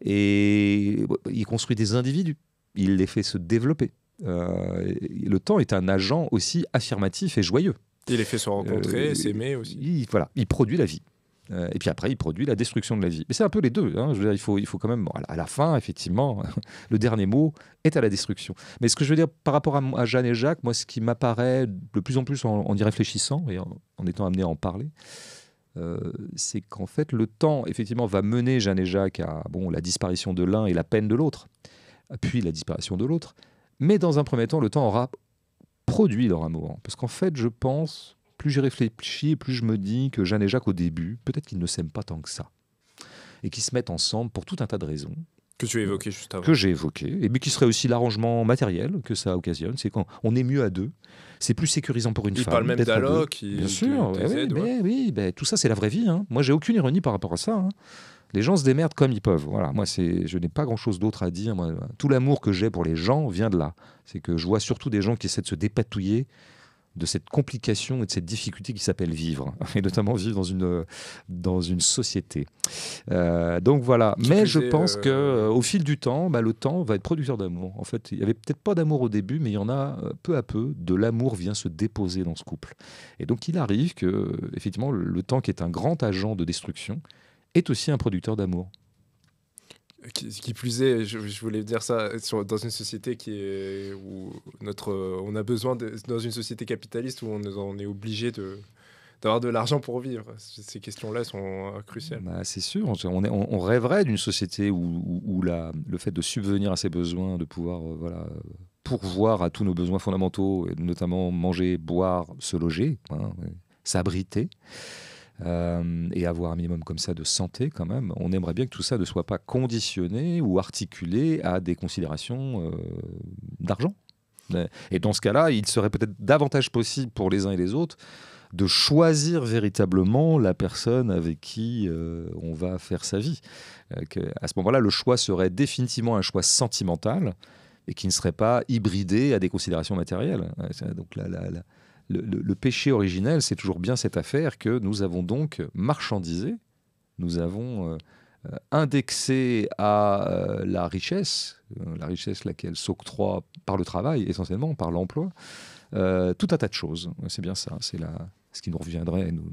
Et il construit des individus. Il les fait se développer. Euh, le temps est un agent aussi affirmatif et joyeux. Il les fait sont rencontrés, euh, s'aimer aussi. Il, voilà, il produit la vie euh, et puis après, il produit la destruction de la vie. Mais c'est un peu les deux. Hein. Je veux dire, il, faut, il faut quand même, à la fin, effectivement, le dernier mot est à la destruction. Mais ce que je veux dire par rapport à, Jeanne et Jacques, moi, ce qui m'apparaît de plus en plus en, y réfléchissant et en, étant amené à en parler, euh, c'est qu'en fait, le temps, effectivement, va mener Jeanne et Jacques à bon, la disparition de l'un et la peine de l'autre, puis la disparition de l'autre. Mais dans un premier temps, le temps aura produit leur amour. Parce qu'en fait, je pense, plus j'y réfléchis, plus je me dis que Jeanne et Jacques, au début, peut-être qu'ils ne s'aiment pas tant que ça. Et qu'ils se mettent ensemble pour tout un tas de raisons. Que tu as évoqué juste avant. Que j'ai évoqué, et mais qui serait aussi l'arrangement matériel que ça occasionne. C'est quand on est mieux à deux, c'est plus sécurisant pour une femme. Parle même Bien sûr, eh mais oui, ben, tout ça c'est la vraie vie. Hein. Moi j'ai aucune ironie par rapport à ça. Hein les gens se démerdent comme ils peuvent. Voilà, moi, c'est, je n'ai pas grand-chose d'autre à dire. tout l'amour que j'ai pour les gens vient de là. C'est que je vois surtout des gens qui essaient de se dépatouiller de cette complication et de cette difficulté qui s'appelle vivre, et notamment vivre dans une, dans une société. Euh, donc voilà, mais je pense qu'au euh, que euh, au fil du temps, bah, le temps va être producteur d'amour. En fait, il n'y avait peut-être pas d'amour au début, mais il y en a peu à peu, de l'amour vient se déposer dans ce couple. Et donc il arrive que, effectivement, le temps qui est un grand agent de destruction, est aussi un producteur d'amour. Qui, qui, plus est, je, voulais dire ça dans une société qui est où notre, on a besoin dans une société capitaliste où on, est obligé de d'avoir de l'argent pour vivre. Ces questions-là sont cruciales. Bah, c'est sûr, on, on, rêverait d'une société où, où, la, le fait de subvenir à ses besoins, de pouvoir euh, voilà pourvoir à tous nos besoins fondamentaux, notamment manger, boire, se loger, hein, s'abriter. Euh, et avoir un minimum comme ça de santé quand même, on aimerait bien que tout ça ne soit pas conditionné ou articulé à des considérations euh, d'argent. Et dans ce cas-là, il serait peut-être davantage possible pour les uns et les autres de choisir véritablement la personne avec qui euh, on va faire sa vie. à ce moment-là, le choix serait définitivement un choix sentimental et qui ne serait pas hybridé à des considérations matérielles. Donc là... la le, péché originel, c'est toujours bien cette affaire que nous avons donc marchandisé, nous avons euh, indexé à euh, la richesse, euh, la richesse laquelle s'octroie par le travail essentiellement, par l'emploi, tout un tas de choses. C'est bien ça, c'est ce qui nous reviendrait, nous,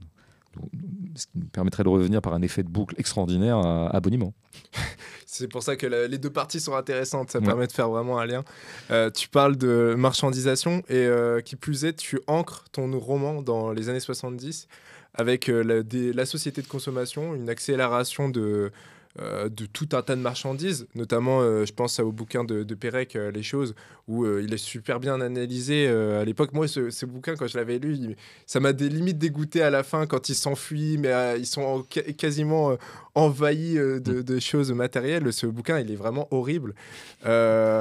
ce qui nous permettrait de revenir par un effet de boucle extraordinaire à Boniment C'est pour ça que les deux parties sont intéressantes, ça permet de faire vraiment un lien. Euh, tu parles de marchandisation et euh, qui plus est, tu ancres ton roman dans les années 70 avec euh, la, société de consommation, une accélération de, euh, de tout un tas de marchandises, notamment euh, je pense au bouquin de, de Pérec, euh, Les choses, où il est super bien analysé. à l'époque, moi, ce, bouquin, quand je l'avais lu, ça m'a des limites dégoûté à la fin quand ils s'enfuient, mais ils sont quasiment envahis mm. de, choses matérielles. Ce bouquin, il est vraiment horrible. mais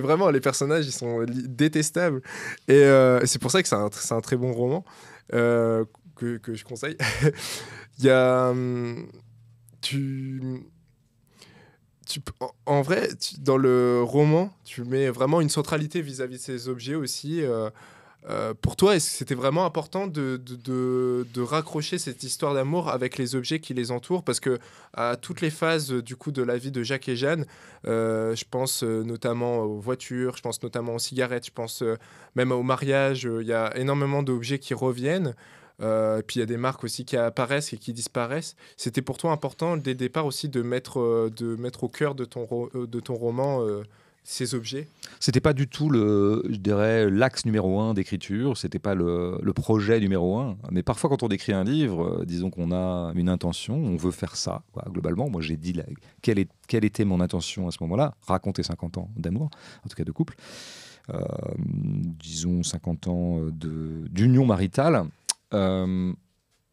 vraiment, les personnages, ils sont détestables. Et c'est pour ça que c'est un, très bon roman que, je conseille. il y a. Hum, tu. en vrai, dans le roman, tu mets vraiment une centralité vis-à-vis de ces objets aussi. Euh, euh, pour toi, est-ce que c'était vraiment important de, raccrocher cette histoire d'amour avec les objets qui les entourent Parce que à toutes les phases euh, du coup de la vie de Jacques et Jeanne, je pense notamment aux voitures, je pense notamment aux cigarettes, je pense même au mariage, il y a énormément d'objets qui reviennent. Euh, puis il y a des marques aussi qui apparaissent et qui disparaissent. C'était pour toi important dès le départ aussi de mettre, euh, de mettre au cœur de ton, euh, de ton roman ces objets C'était pas du tout dirais, l'axe numéro un d'écriture, c'était pas le, le, projet numéro un. Mais parfois, quand on décrit un livre, disons qu'on a une intention, on veut faire ça. Globalement, moi j'ai dit quelle, était mon intention à ce moment-là, raconter 50 ans d'amour, en tout cas de couple, disons 50 ans d'union maritale. Euh,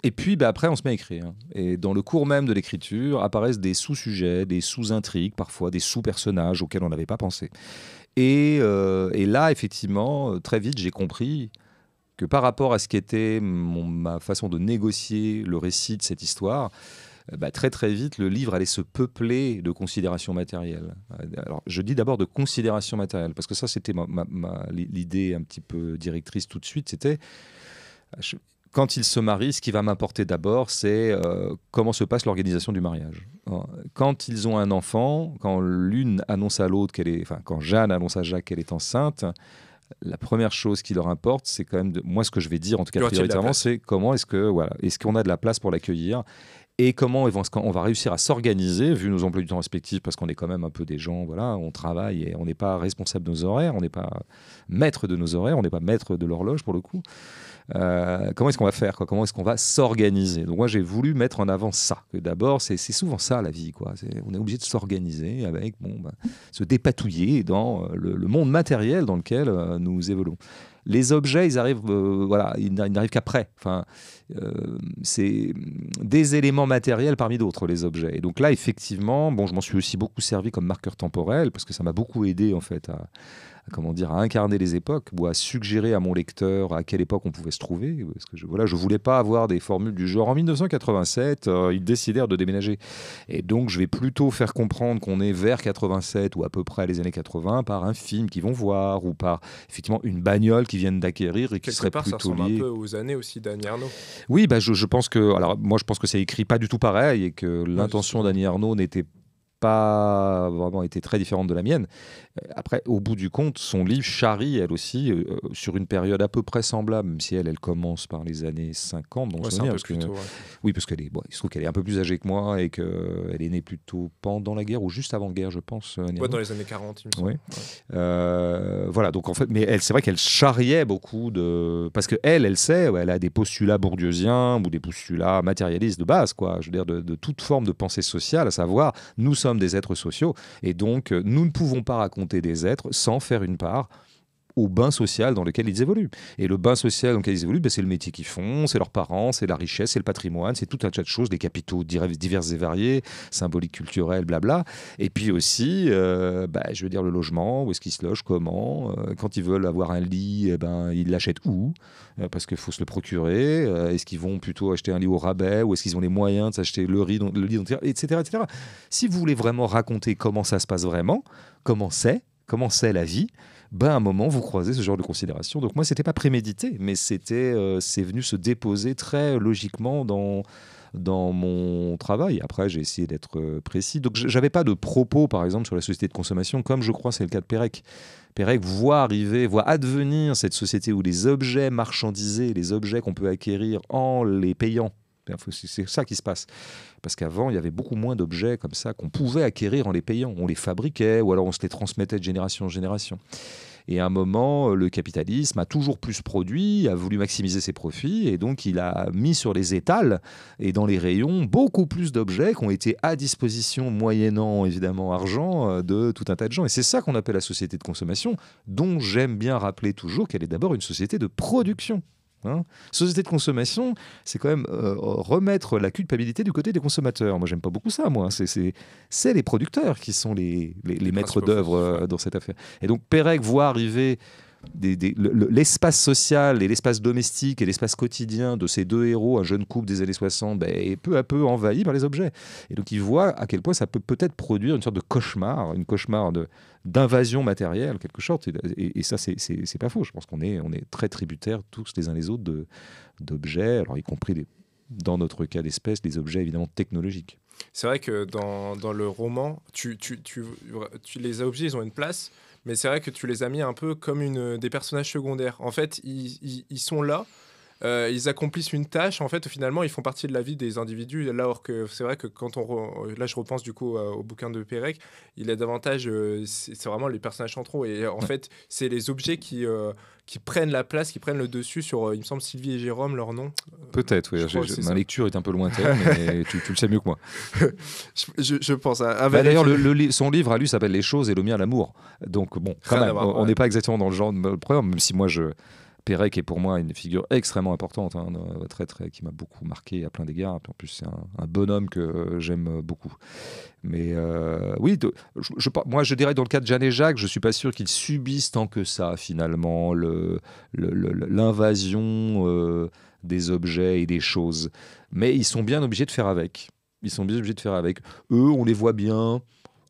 et puis bah, après, on se met à écrire. Et dans le cours même de l'écriture apparaissent des sous-sujets, des sous-intrigues, parfois des sous-personnages auxquels on n'avait pas pensé. Et, euh, là, effectivement, euh, très vite, j'ai compris que par rapport à ce qu'était ma façon de négocier le récit de cette histoire, bah, très très vite, le livre allait se peupler de considérations matérielles. Alors, je dis d'abord de considérations matérielles, parce que ça, c'était l'idée un petit peu directrice tout de suite. C'était quand ils se marient, ce qui va m'importer d'abord, c'est euh, comment se passe l'organisation du mariage. Hein, quand ils ont un enfant, quand l'une annonce à l'autre qu'elle est, enfin, quand Jeanne annonce à Jacques qu'elle est enceinte, la première chose qui leur importe, c'est quand même, de, moi, ce que je vais dire, en tout cas prioritairement, c'est comment est-ce que, voilà, est-ce qu'on a de la place pour l'accueillir et comment on va réussir à s'organiser, vu nos emplois du temps respectifs, parce qu'on est quand même un peu des gens, voilà, on travaille et on n'est pas responsable de nos horaires, on n'est pas maître de nos horaires, on n'est pas maître de l'horloge pour le coup. Euh, comment est-ce qu'on va faire Comment est-ce qu'on va s'organiser Donc moi j'ai voulu mettre en avant ça. D'abord c'est souvent ça la vie quoi. on est obligé de s'organiser avec bon bah, se dépatouiller dans euh, le, monde matériel dans lequel euh, nous évoluons. Les objets, ils arrivent, voilà, ils n'arrivent qu'après. Enfin, c'est des éléments matériels parmi d'autres, les objets. Et donc là, effectivement, bon, je m'en suis aussi beaucoup servi comme marqueur temporel parce que ça m'a beaucoup aidé en fait à, comment dire, à incarner les époques ou à suggérer à mon lecteur à quelle époque on pouvait se trouver. que je, voilà, je voulais pas avoir des formules du genre en 1987, euh, ils décidèrent de déménager. Et donc, je vais plutôt faire comprendre qu'on est vers 87 ou à peu près les années 80 par un film qu'ils vont voir ou par effectivement une bagnole qu'ils viennent d'acquérir et qui serait plutôt liée. un peu aux années aussi d'Annie Oui, bah, je, pense que, alors moi, je pense que c'est écrit pas du tout pareil et que l'intention d'Annie Arnaud n'était pas pas vraiment été très différente de la mienne. Euh, après, au bout du compte, son livre charrie, elle aussi, euh, euh, sur une période à peu près semblable, même si elle, elle commence par les années 50. Bon, parce Oui, parce qu'elle il se trouve qu'elle est un peu plus âgée que moi et qu'elle est née plutôt pendant la guerre ou juste avant la guerre, je pense. dans les années 40, il me semble. voilà, donc en fait, mais elle, c'est vrai qu'elle charriait beaucoup de. Parce qu'elle, elle sait, elle a des postulats bourdieusiens ou des postulats matérialistes de base, quoi, je veux dire, de toute forme de pensée sociale, à savoir, nous sommes des êtres sociaux et donc euh, nous ne pouvons pas raconter des êtres sans faire une part au bain social dans lequel ils évoluent. Et le bain social dans lequel ils évoluent, ben, c'est le métier qu'ils font, c'est leurs parents, c'est la richesse, c'est le patrimoine, c'est tout un tas de choses, des capitaux divers et variés, symboliques, culturels, blabla. Et puis aussi, euh, ben, je veux dire, le logement, où est-ce qu'ils se logent, comment, euh, quand ils veulent avoir un lit, eh ben, ils l'achètent où, euh, parce qu'il faut se le procurer, est-ce qu'ils vont plutôt acheter un lit au rabais, ou est-ce qu'ils ont les moyens de s'acheter le, riz, le lit, etc., etc. Si vous voulez vraiment raconter comment ça se passe vraiment, comment c'est, comment c'est la vie, ben, à un moment vous croisez ce genre de considération. Donc moi c'était pas prémédité, mais c'était euh, c'est venu se déposer très logiquement dans dans mon travail. Après, j'ai essayé d'être euh, précis. Donc, j'avais pas de propos, par exemple, sur la société de consommation, comme je crois c'est le cas de Pérec. Pérec voit arriver, voit advenir cette société où les objets marchandisés, les objets qu'on peut acquérir en les payant Hein, c'est ça qui se passe. Parce qu'avant, il y avait beaucoup moins d'objets comme ça qu'on pouvait acquérir en les payant. On les fabriquait ou alors on se les transmettait de génération en génération. Et à un moment, euh, le capitalisme a toujours plus produit, a voulu maximiser ses profits, et donc il a mis sur les étals et dans les rayons beaucoup plus d'objets qui ont été à disposition, moyennant évidemment argent, euh, de tout un tas de gens. Et c'est ça qu'on appelle la société de consommation, dont j'aime bien rappeler toujours qu'elle est d'abord une société de production. Hein. Société de consommation, c'est quand même euh, remettre la culpabilité du côté des consommateurs. Moi, j'aime pas beaucoup ça, moi. Hein. C'est les producteurs qui sont les, maîtres d'œuvre euh, dans cette affaire. Et donc, Pérec voit arriver l'espace social et l'espace domestique et l'espace quotidien de ces deux héros, un jeune couple des années 60, ben, est peu à peu envahi par les objets. Et donc ils voient à quel point ça peut peut-être produire une sorte de cauchemar, une cauchemar d'invasion matérielle, quelque sorte. Et, et, ça, c'est pas faux. Je pense qu'on est, on est très tributaires tous les uns les autres d'objets, alors y compris dans notre cas d'espèce, des objets évidemment technologiques. C'est vrai que dans, dans, le roman, tu, tu, tu, tu les objets, ils ont une place mais c'est vrai que tu les as mis un peu comme une, des personnages secondaires. En fait, ils, ils sont là euh, ils accomplissent une tâche. En fait, finalement, ils font partie de la vie des individus. alors que c'est vrai que quand on. Là, je repense du coup euh, au bouquin de Pérec, il a davantage. Euh, c'est vraiment les personnages centraux. Et en fait, c'est les objets qui. qui prennent la place, qui prennent le dessus sur, il me semble, Sylvie et Jérôme, leur nom. Peut-être, oui. ma lecture est un peu lointaine, mais tu, le sais mieux que moi. je, pense à. Bah, d'ailleurs, le, son livre à lui s'appelle Les choses et le mien l'amour. Donc, bon, quand même, on n'est pas exactement dans le genre de problème, même si moi, je, Pérec est pour moi une figure extrêmement importante, hein, très, euh, qui m'a beaucoup marqué à plein d'égards. En plus, c'est un, bonhomme que euh, j'aime euh, beaucoup. Mais oui, je, moi, je dirais dans le cas de Jeanne et Jacques, je ne suis pas sûr qu'ils subissent tant que ça, finalement, l'invasion des objets et des choses. Mais ils sont bien obligés de faire avec. Ils sont bien obligés de faire avec. Eux, on les voit bien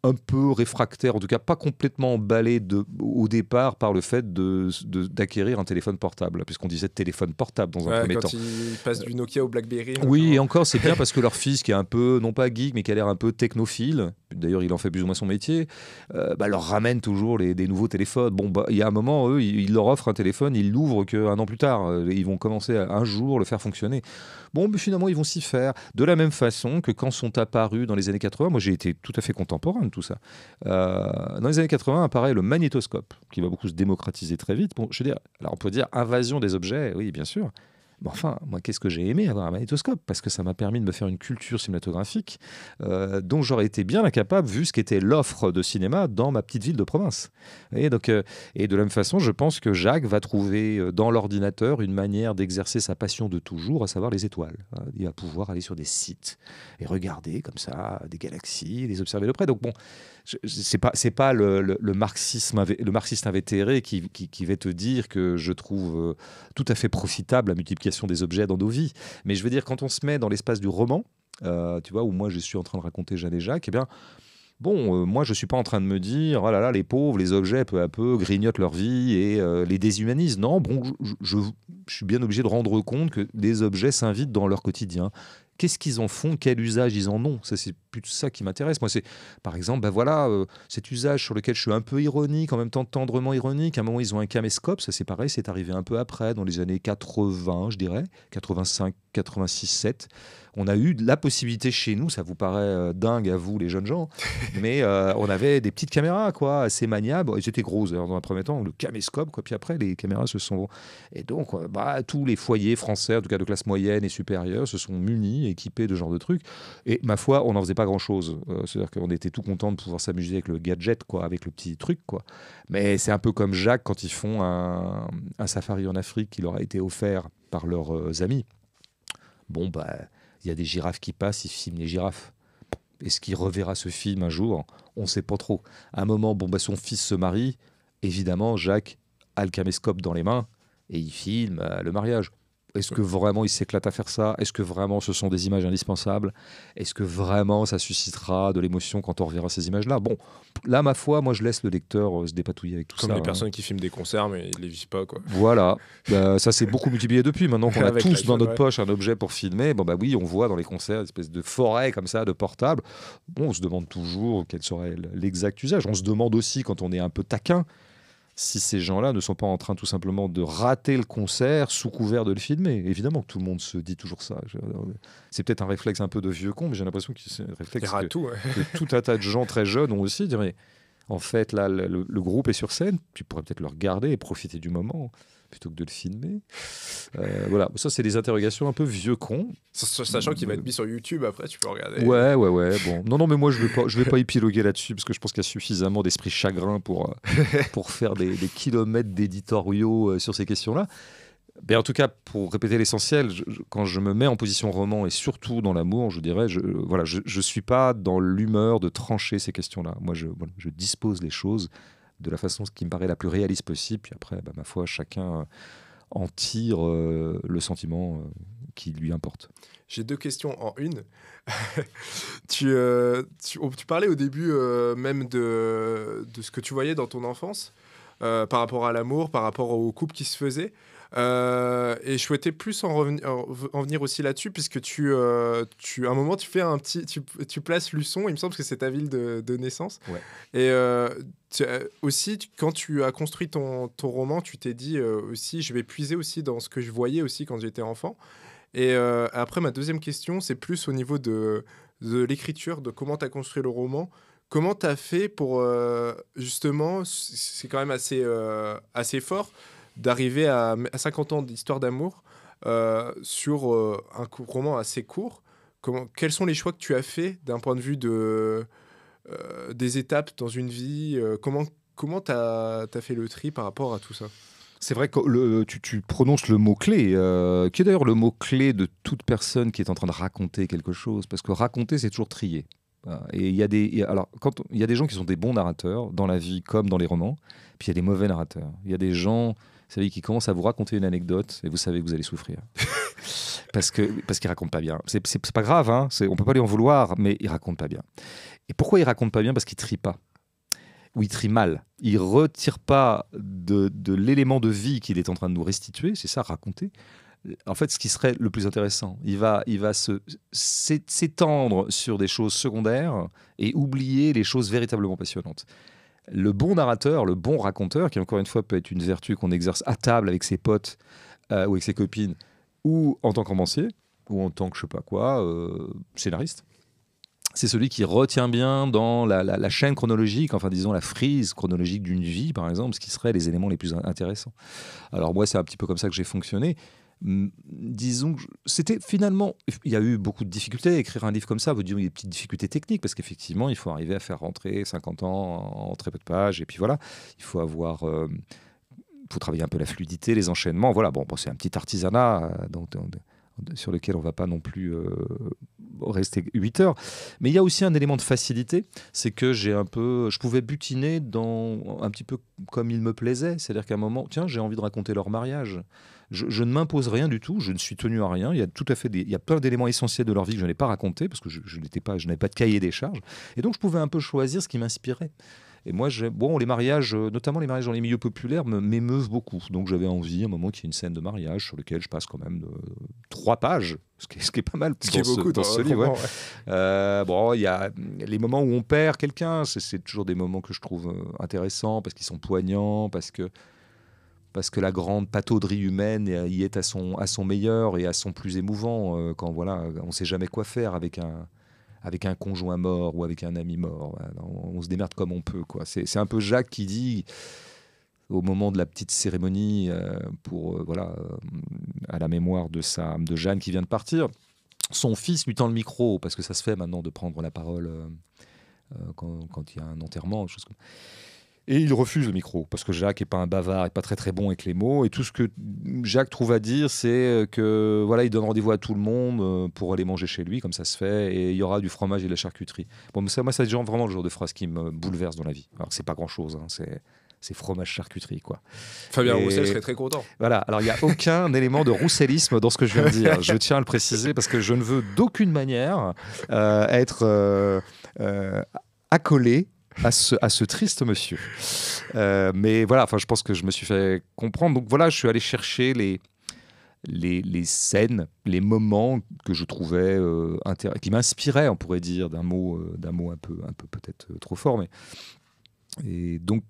un peu réfractaire, en tout cas pas complètement emballé au départ par le fait d'acquérir un téléphone portable, puisqu'on disait téléphone portable dans un premier quand temps. Ils du Nokia au Blackberry. Oui, encore, c'est bien parce que leur fils, qui est un peu, non pas geek, mais qui a l'air un peu technophile, d'ailleurs il en fait plus ou moins son métier, euh, bah, leur ramène toujours des nouveaux téléphones. Bon, bah, il y a un moment, eux, ils, leur offrent un téléphone, ils l'ouvrent qu'un an plus tard. Euh, ils vont commencer un jour le faire fonctionner. Bon, finalement, ils vont s'y faire. De la même façon que quand sont apparus dans les années 80, moi j'ai été tout à fait contemporain de tout ça. Euh, dans les années 80 apparaît le magnétoscope, qui va beaucoup se démocratiser très vite. Bon, je veux dire, alors on peut dire invasion des objets, oui, bien sûr enfin, moi, qu'est-ce que j'ai aimé avoir un magnétoscope Parce que ça m'a permis de me faire une culture cinématographique euh, dont j'aurais été bien incapable vu ce qu'était l'offre de cinéma dans ma petite ville de province. Et, donc, euh, et de la même façon, je pense que Jacques va trouver euh, dans l'ordinateur une manière d'exercer sa passion de toujours, à savoir les étoiles. Il va pouvoir aller sur des sites et regarder comme ça des galaxies, les observer de près. Donc bon, c'est pas c'est pas le, marxisme le marxiste invétéré qui, va te dire que je trouve euh, tout à fait profitable la multiplication des objets dans nos vies. Mais je veux dire quand on se met dans l'espace du roman, euh, tu vois, où moi je suis en train de raconter Jeanne et Jacques, et eh bien Bon, euh, moi je suis pas en train de me dire, voilà ah là les pauvres, les objets peu à peu grignotent leur vie et les déshumanisent. Non, bon, je, je, suis bien obligé de rendre compte que les objets s'invitent dans leur quotidien Qu'est-ce qu'ils en font Quel usage ils en ont Ça, c'est plus ça qui m'intéresse. Moi, c'est par exemple, ben voilà, euh, cet usage sur lequel je suis un peu ironique, en même temps tendrement ironique. À un moment, ils ont un caméscope, ça c'est pareil, c'est arrivé un peu après, dans les années 80, je dirais, 85, 86, 7 on a eu la possibilité chez nous, ça vous paraît euh, dingue à vous les jeunes gens, mais euh, on avait des petites caméras quoi, assez maniables, elles étaient grosses dans un premier temps, le caméscope quoi, puis après les caméras se sont et donc euh, bah, tous les foyers français en tout cas de classe moyenne et supérieure se sont munis, équipés de ce genre de trucs et ma foi, on n'en faisait pas grand-chose. c'est-à-dire qu'on était tout content de pouvoir s'amuser avec le gadget quoi, avec le petit truc quoi. Mais c'est un peu comme Jacques quand ils font un, safari en Afrique qui leur a été offert par leurs amis bon, bah, il y a des girafes qui passent, ils filment les girafes. Est-ce qu'il reverra ce film un jour On ne sait pas trop. À un moment, bon, bah, son fils se marie. Évidemment, Jacques a le caméscope dans les mains et il filme euh, le mariage. Est-ce que vraiment il s'éclate à faire ça Est-ce que vraiment ce sont des images indispensables Est-ce que vraiment ça suscitera de l'émotion quand on reverra ces images-là Bon, là, ma foi, moi je laisse le lecteur euh, se dépatouiller avec tout ça. Comme les hein. personnes qui filment des concerts, mais ils les vivent pas, Voilà. Bah, ça s'est beaucoup multiplié depuis. Maintenant qu'on a tous dans notre poche un objet pour filmer, bon, bah oui, on voit dans les concerts une espèce de forêt comme ça, de portable. on se demande toujours quel serait l'exact usage. On se demande aussi, quand on est un peu taquin, si ces gens-là ne sont pas en train tout simplement de rater le concert sous couvert de le filmer. Évidemment que tout le monde se dit toujours ça. Euh, c'est peut-être un réflexe un peu de vieux con, mais j'ai l'impression que c'est un réflexe que, tout, un tas de gens très jeunes ont aussi. Dire, en fait, là, le, groupe est sur scène. Tu pourrais peut-être le regarder et profiter du moment plutôt que de le filmer. Euh, voilà, ça c'est des interrogations un peu vieux con. Sachant qu'il va être euh, mis sur YouTube après, tu peux regarder. Ouais, ouais, ouais. Bon, non, non, mais moi je vais vais pas épiloguer là-dessus parce que je pense qu'il y a suffisamment d'esprit chagrin pour euh, pour faire des kilomètres d'éditoriaux sur ces questions-là. Ben, en tout cas, pour répéter l'essentiel, quand je me mets en position roman et surtout dans l'amour, je dirais, je, euh, voilà, je ne suis pas dans l'humeur de trancher ces questions-là. Moi, je, dispose les choses de la façon qui me paraît la plus réaliste possible. Puis après, ben, ma foi, chacun euh, en tire euh, le sentiment qui lui importe. J'ai deux questions en une. tu, oh, tu, parlais au début même de, de, ce que tu voyais dans ton enfance par rapport à l'amour, par rapport aux couples qui se faisaient euh, et je souhaitais plus en, en venir aussi là-dessus, puisque tu, euh, tu, à un moment, tu fais un petit, tu, places Luçon, il me semble que c'est ta ville de, naissance. Ouais. Et euh, aussi, quand tu as construit ton, roman, tu t'es dit aussi, je vais puiser aussi dans ce que je voyais aussi quand j'étais enfant. Et après, ma deuxième question, c'est plus au niveau de, de l'écriture, de comment tu as construit le roman. Comment tu as fait pour, justement, c'est quand même assez, assez fort, d'arriver à, 50 ans d'histoire d'amour euh, sur euh, un roman assez court. Comment, quels sont les choix que tu as faits d'un point de vue de, euh, des étapes dans une vie Comment tu comment as, fait le tri par rapport à tout ça c'est vrai que tu, prononces le mot-clé, qui est d'ailleurs le mot-clé de toute personne qui est en train de raconter quelque chose, parce que raconter, c'est toujours trier. Et il y a des, il y a des gens qui sont des bons narrateurs dans la vie comme dans les romans, puis il y a des mauvais narrateurs. Il y a des gens c'est-à-dire qu'il commence à vous raconter une anecdote et vous savez que vous allez souffrir. parce que parce qu'il raconte pas bien. C'est pas grave, hein, on peut pas lui en vouloir, mais il raconte pas bien. Et pourquoi il raconte pas bien Parce qu'il trie pas. Ou il trie mal. Il retire pas de, l'élément de vie qu'il est en train de nous restituer, c'est ça, raconter en fait, ce qui serait le plus intéressant. Il va, il va se, s'étendre sur des choses secondaires et oublier les choses véritablement passionnantes le bon narrateur, le bon raconteur, qui encore une fois peut être une vertu qu'on exerce à table avec ses potes euh, ou avec ses copines, ou en tant qu'ambancier, ou en tant que je sais pas quoi, euh, scénariste, c'est celui qui retient bien dans la, chaîne chronologique, enfin disons la frise chronologique d'une vie par exemple, ce qui serait les éléments les plus intéressants. Alors moi c'est un petit peu comme ça que j'ai fonctionné, disons que c'était finalement, il y a eu beaucoup de difficultés à écrire un livre comme ça, vous eu des petites difficultés techniques, parce qu'effectivement, il faut arriver à faire rentrer 50 ans en très peu de pages, et puis voilà, il faut avoir... Euh, faut travailler un peu la fluidité, les enchaînements. Voilà, bon, c'est un petit artisanat euh, sur lequel on ne va pas non plus euh, rester 8 heures. Mais il y a aussi un élément de facilité, c'est que j'ai un peu, je pouvais butiner dans un petit peu comme il me plaisait. C'est-à-dire qu'à un moment, tiens, j'ai envie de raconter leur mariage. Je, ne m'impose rien du tout, je ne suis tenu à rien. Il y a tout à fait il y a plein d'éléments essentiels de leur vie que je n'ai pas raconté parce que je, n'étais pas, je n'avais pas de cahier des charges. Et donc je pouvais un peu choisir ce qui m'inspirait. Et moi, bon, les mariages, euh, notamment les mariages dans les milieux populaires, m'émeuvent beaucoup. Donc j'avais envie, un moment, qu'il y ait une scène de mariage sur lequel je passe quand même euh, trois pages, ce qui, est, pas mal ce beaucoup dans ce livre. Euh, bon, il y a les moments où on perd quelqu'un, c'est toujours des moments que je trouve intéressants parce qu'ils sont poignants, parce que parce que la grande patauderie humaine euh, y est à son, meilleur et à son plus émouvant euh, quand voilà, on ne sait jamais quoi faire avec un, avec un conjoint mort ou avec un ami mort. On, se démerde comme on peut. Quoi. C'est, un peu Jacques qui dit au moment de la petite cérémonie euh, pour voilà à la mémoire de sa de Jeanne qui vient de partir, son fils lui tend le micro parce que ça se fait maintenant de prendre la parole quand, il y a un enterrement, chose comme. Et il refuse le micro, parce que Jacques est pas un bavard, et pas très très bon avec les mots. Et tout ce que Jacques trouve à dire, c'est euh, que voilà, il donne rendez-vous à tout le monde euh, pour aller manger chez lui, comme ça se fait, et il y aura du fromage et de la charcuterie. Bon, ça, moi, c'est vraiment le genre de phrase qui me bouleverse dans la vie. Alors, c'est pas grand-chose, hein, c'est fromage charcuterie quoi. Fabien Roussel serait très content. Voilà, alors il n'y a aucun élément de roussellisme dans ce que je viens de dire. Je tiens à le préciser parce que je ne veux d'aucune manière euh, être accolé à ce, triste monsieur. Euh, mais voilà, enfin, je pense que je me suis fait comprendre. Donc voilà, je suis allé chercher les, les, scènes, les moments que je trouvais euh, qui m'inspiraient, on pourrait dire, d'un mot, euh, mot un peu, un peu peut-être euh, trop fort. Mais... Et donc,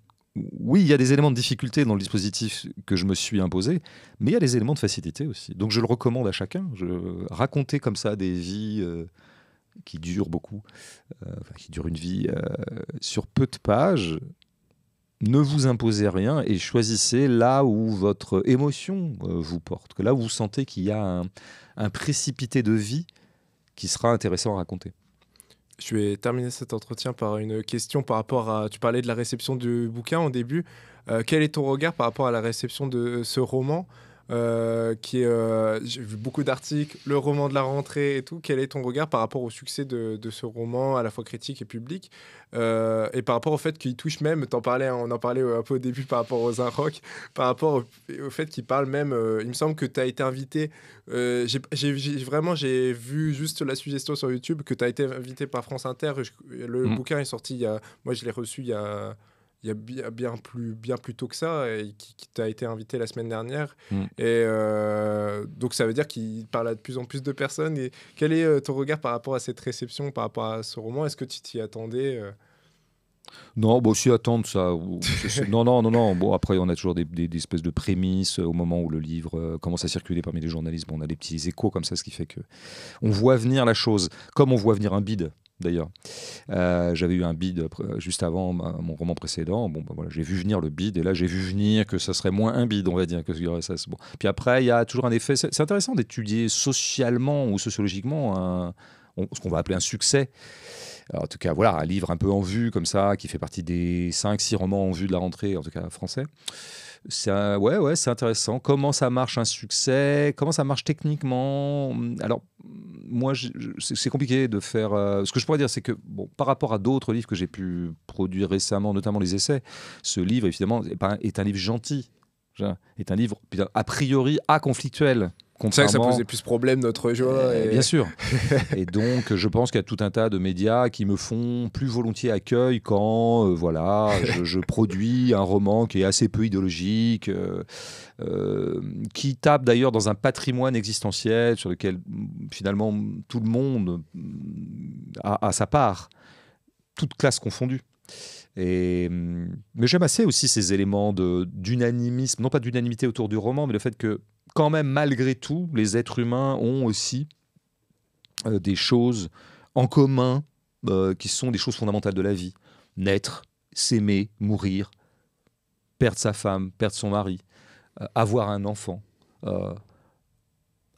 oui, il y a des éléments de difficulté dans le dispositif que je me suis imposé, mais il y a des éléments de facilité aussi. Donc je le recommande à chacun. Je... Raconter comme ça des vies qui dure beaucoup, euh, qui dure une vie, euh, sur peu de pages, ne vous imposez rien et choisissez là où votre émotion euh, vous porte, que là où vous sentez qu'il y a un, précipité de vie qui sera intéressant à raconter. Je vais terminer cet entretien par une question par rapport à. Tu parlais de la réception du bouquin au début. quel est ton regard par rapport à la réception de ce roman euh, qui est, euh, j'ai vu beaucoup d'articles, le roman de la rentrée et tout. Quel est ton regard par rapport au succès de, ce roman, à la fois critique et public, euh, et par rapport au fait qu'il touche même, T'en parlais, on en parlait un peu au début par rapport aux Rock, par rapport au, fait qu'il parle même, il me semble que tu as été invité, j'ai, vraiment j'ai vu juste la suggestion sur YouTube que tu as été invité par France Inter, le mm. bouquin est sorti, il y a, moi je l'ai reçu il y a il y a bien plus, bien plus tôt que ça, et qui, t'a été invité la semaine dernière. Mm. Et euh, donc, ça veut dire qu'il parle à de plus en plus de personnes. Et quel est euh, ton regard par rapport à cette réception, par rapport à ce roman Est-ce que tu t'y attendais euh? non, bon, si attendre ça. non, non, non, non. Bon, après, on a toujours des, espèces de prémices au moment où le livre commence à circuler parmi les journalistes. Bon, on a des petits échos comme ça, ce qui fait que on voit venir la chose, comme on voit venir un bide d'ailleurs. Euh, j'avais eu un bid euh, juste avant euh, mon roman précédent. Bon, bah, voilà, j'ai vu venir le bid et là j'ai vu venir que ça serait moins un bid, on va dire, que ça. Bon. Puis après, il y a toujours un effet. C'est intéressant d'étudier socialement ou sociologiquement ce qu'on va appeler un succès. en tout cas, voilà, un livre un peu en vue comme ça, qui fait partie des 5-6 romans en vue de la rentrée, en tout cas français c'est ouais, ouais, c'est intéressant. Comment ça marche un succès Comment ça marche techniquement Alors, moi, c'est compliqué de faire. Euh, ce que je pourrais dire, c'est que bon, par rapport à d'autres livres que j'ai pu produire récemment, notamment les essais, ce livre, évidemment, est, un, est un livre gentil. Est un livre, a priori, à conflictuel. C'est que ça posait plus problèmes notre jeu eh, hein, Bien sûr. et donc, je pense qu'il y a tout un tas de médias qui me font plus volontiers accueil quand, euh, voilà, je, produis un roman qui est assez peu idéologique, euh, euh, qui tape d'ailleurs dans un patrimoine existentiel sur lequel mm, finalement tout le monde mm, a, sa part, toute classe confondue. Et, mm, mais j'aime assez aussi ces éléments d'unanimisme, non pas d'unanimité autour du roman, mais le fait que quand même, malgré tout, les êtres humains ont aussi euh, des choses en commun euh, qui sont des choses fondamentales de la vie. Naître, s'aimer, mourir, perdre sa femme, perdre son mari, euh, avoir un enfant,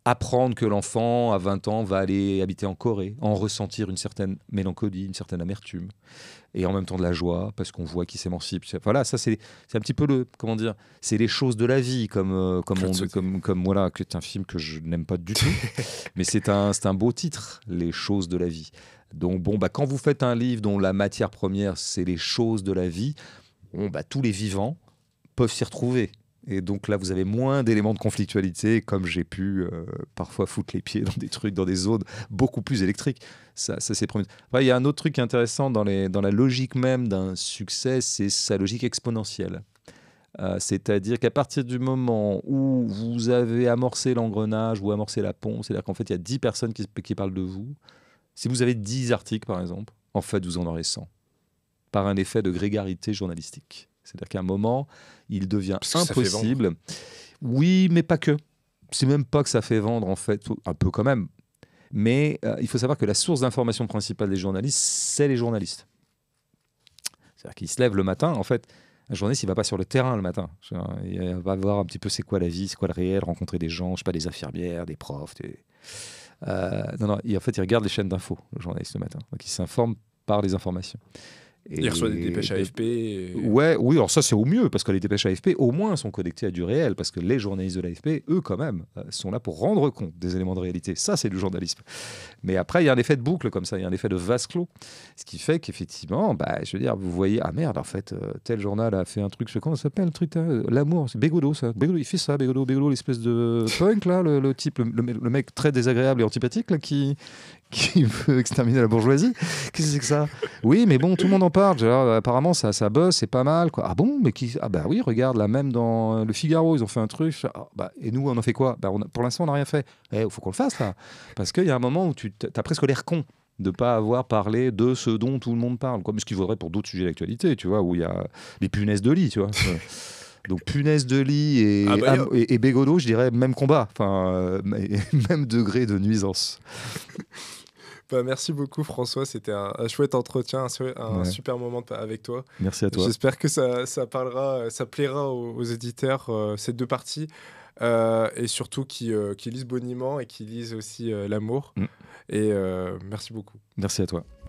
apprendre que l'enfant à 20 ans va aller habiter en Corée, en ressentir une certaine mélancolie, une certaine amertume et en même temps de la joie parce qu'on voit qu'il s'émancipe. Voilà, ça c'est un petit peu le comment dire, c'est les choses de la vie comme euh, comme, on, comme comme voilà, que un film que je n'aime pas du tout, mais c'est un c'est un beau titre, les choses de la vie. Donc bon bah quand vous faites un livre dont la matière première c'est les choses de la vie, bon bah tous les vivants peuvent s'y retrouver. Et donc là, vous avez moins d'éléments de conflictualité, comme j'ai pu euh, parfois foutre les pieds dans des trucs, dans des zones beaucoup plus électriques. Ça, c'est il y a un autre truc intéressant dans, dans la logique même d'un succès, c'est sa logique exponentielle. Euh, c'est-à-dire qu'à partir du moment où vous avez amorcé l'engrenage ou amorcé la pompe, c'est-à-dire qu'en fait, il y a 10 personnes qui, qui parlent de vous. Si vous avez 10 articles, par exemple, en fait, vous en aurez 100, par un effet de grégarité journalistique. C'est-à-dire qu'à un moment, il devient impossible. Oui, mais pas que. C'est même pas que ça fait vendre, en fait, un peu quand même. Mais euh, il faut savoir que la source d'information principale des journalistes, c'est les journalistes. C'est-à-dire qu'ils se lèvent le matin, en fait, un journaliste, il va pas sur le terrain le matin. Il va voir un petit peu c'est quoi la vie, c'est quoi le réel, rencontrer des gens, je sais pas, des infirmières, des profs. Euh, non, non, en fait, il regarde les chaînes d'infos, le journaliste, le matin. Donc, il s'informe par les informations il reçoit des dépêches ben, AFP. Ouais, oui, alors ça c'est au mieux, parce que les dépêches AFP au moins sont connectées à du réel, parce que les journalistes de l'AFP, eux quand même, euh, sont là pour rendre compte des éléments de réalité. Ça c'est du journalisme. Mais après, il y a un effet de boucle comme ça, il y a un effet de vase clos, ce qui fait qu'effectivement, bah, je veux dire, vous voyez, ah merde, en fait, euh, tel journal a fait un truc, je sais comment ça s'appelle, le truc, hein, l'amour, c'est Bégodo ça, Bégodo, il fait ça, Bégodo, Bégodo, l'espèce de punk là, le, type, le, mec très désagréable et antipathique là, qui, qui veut exterminer la bourgeoisie. Qu'est-ce que c'est que ça Oui, mais bon, tout le monde en parle. apparemment, ça, ça bosse, c'est pas mal. Quoi. Ah bon mais qui... Ah bah oui, regarde, là, même dans euh, Le Figaro, ils ont fait un truc. Ah, bah, et nous, on en fait quoi bah, Pour l'instant, on n'a rien fait. Eh, il faut qu'on le fasse, là. Parce qu'il y a un moment où tu as presque l'air con de ne pas avoir parlé de ce dont tout le monde parle. Comme ce qui vaudrait pour d'autres sujets d'actualité, tu vois, où il y a les punaises de lit, tu vois. Euh, donc punaises de lit et, ah bah, et, je dirais même combat, enfin, euh, même degré de nuisance. Bah, merci beaucoup François, c'était un, chouette entretien, un, super moment avec toi. Merci à toi. J'espère que ça, ça, parlera, ça plaira aux, éditeurs euh, ces deux parties. Euh, et surtout qui, euh, qui lisent Boniment et qui lisent aussi L'amour. Mm. Et merci beaucoup. Merci à toi.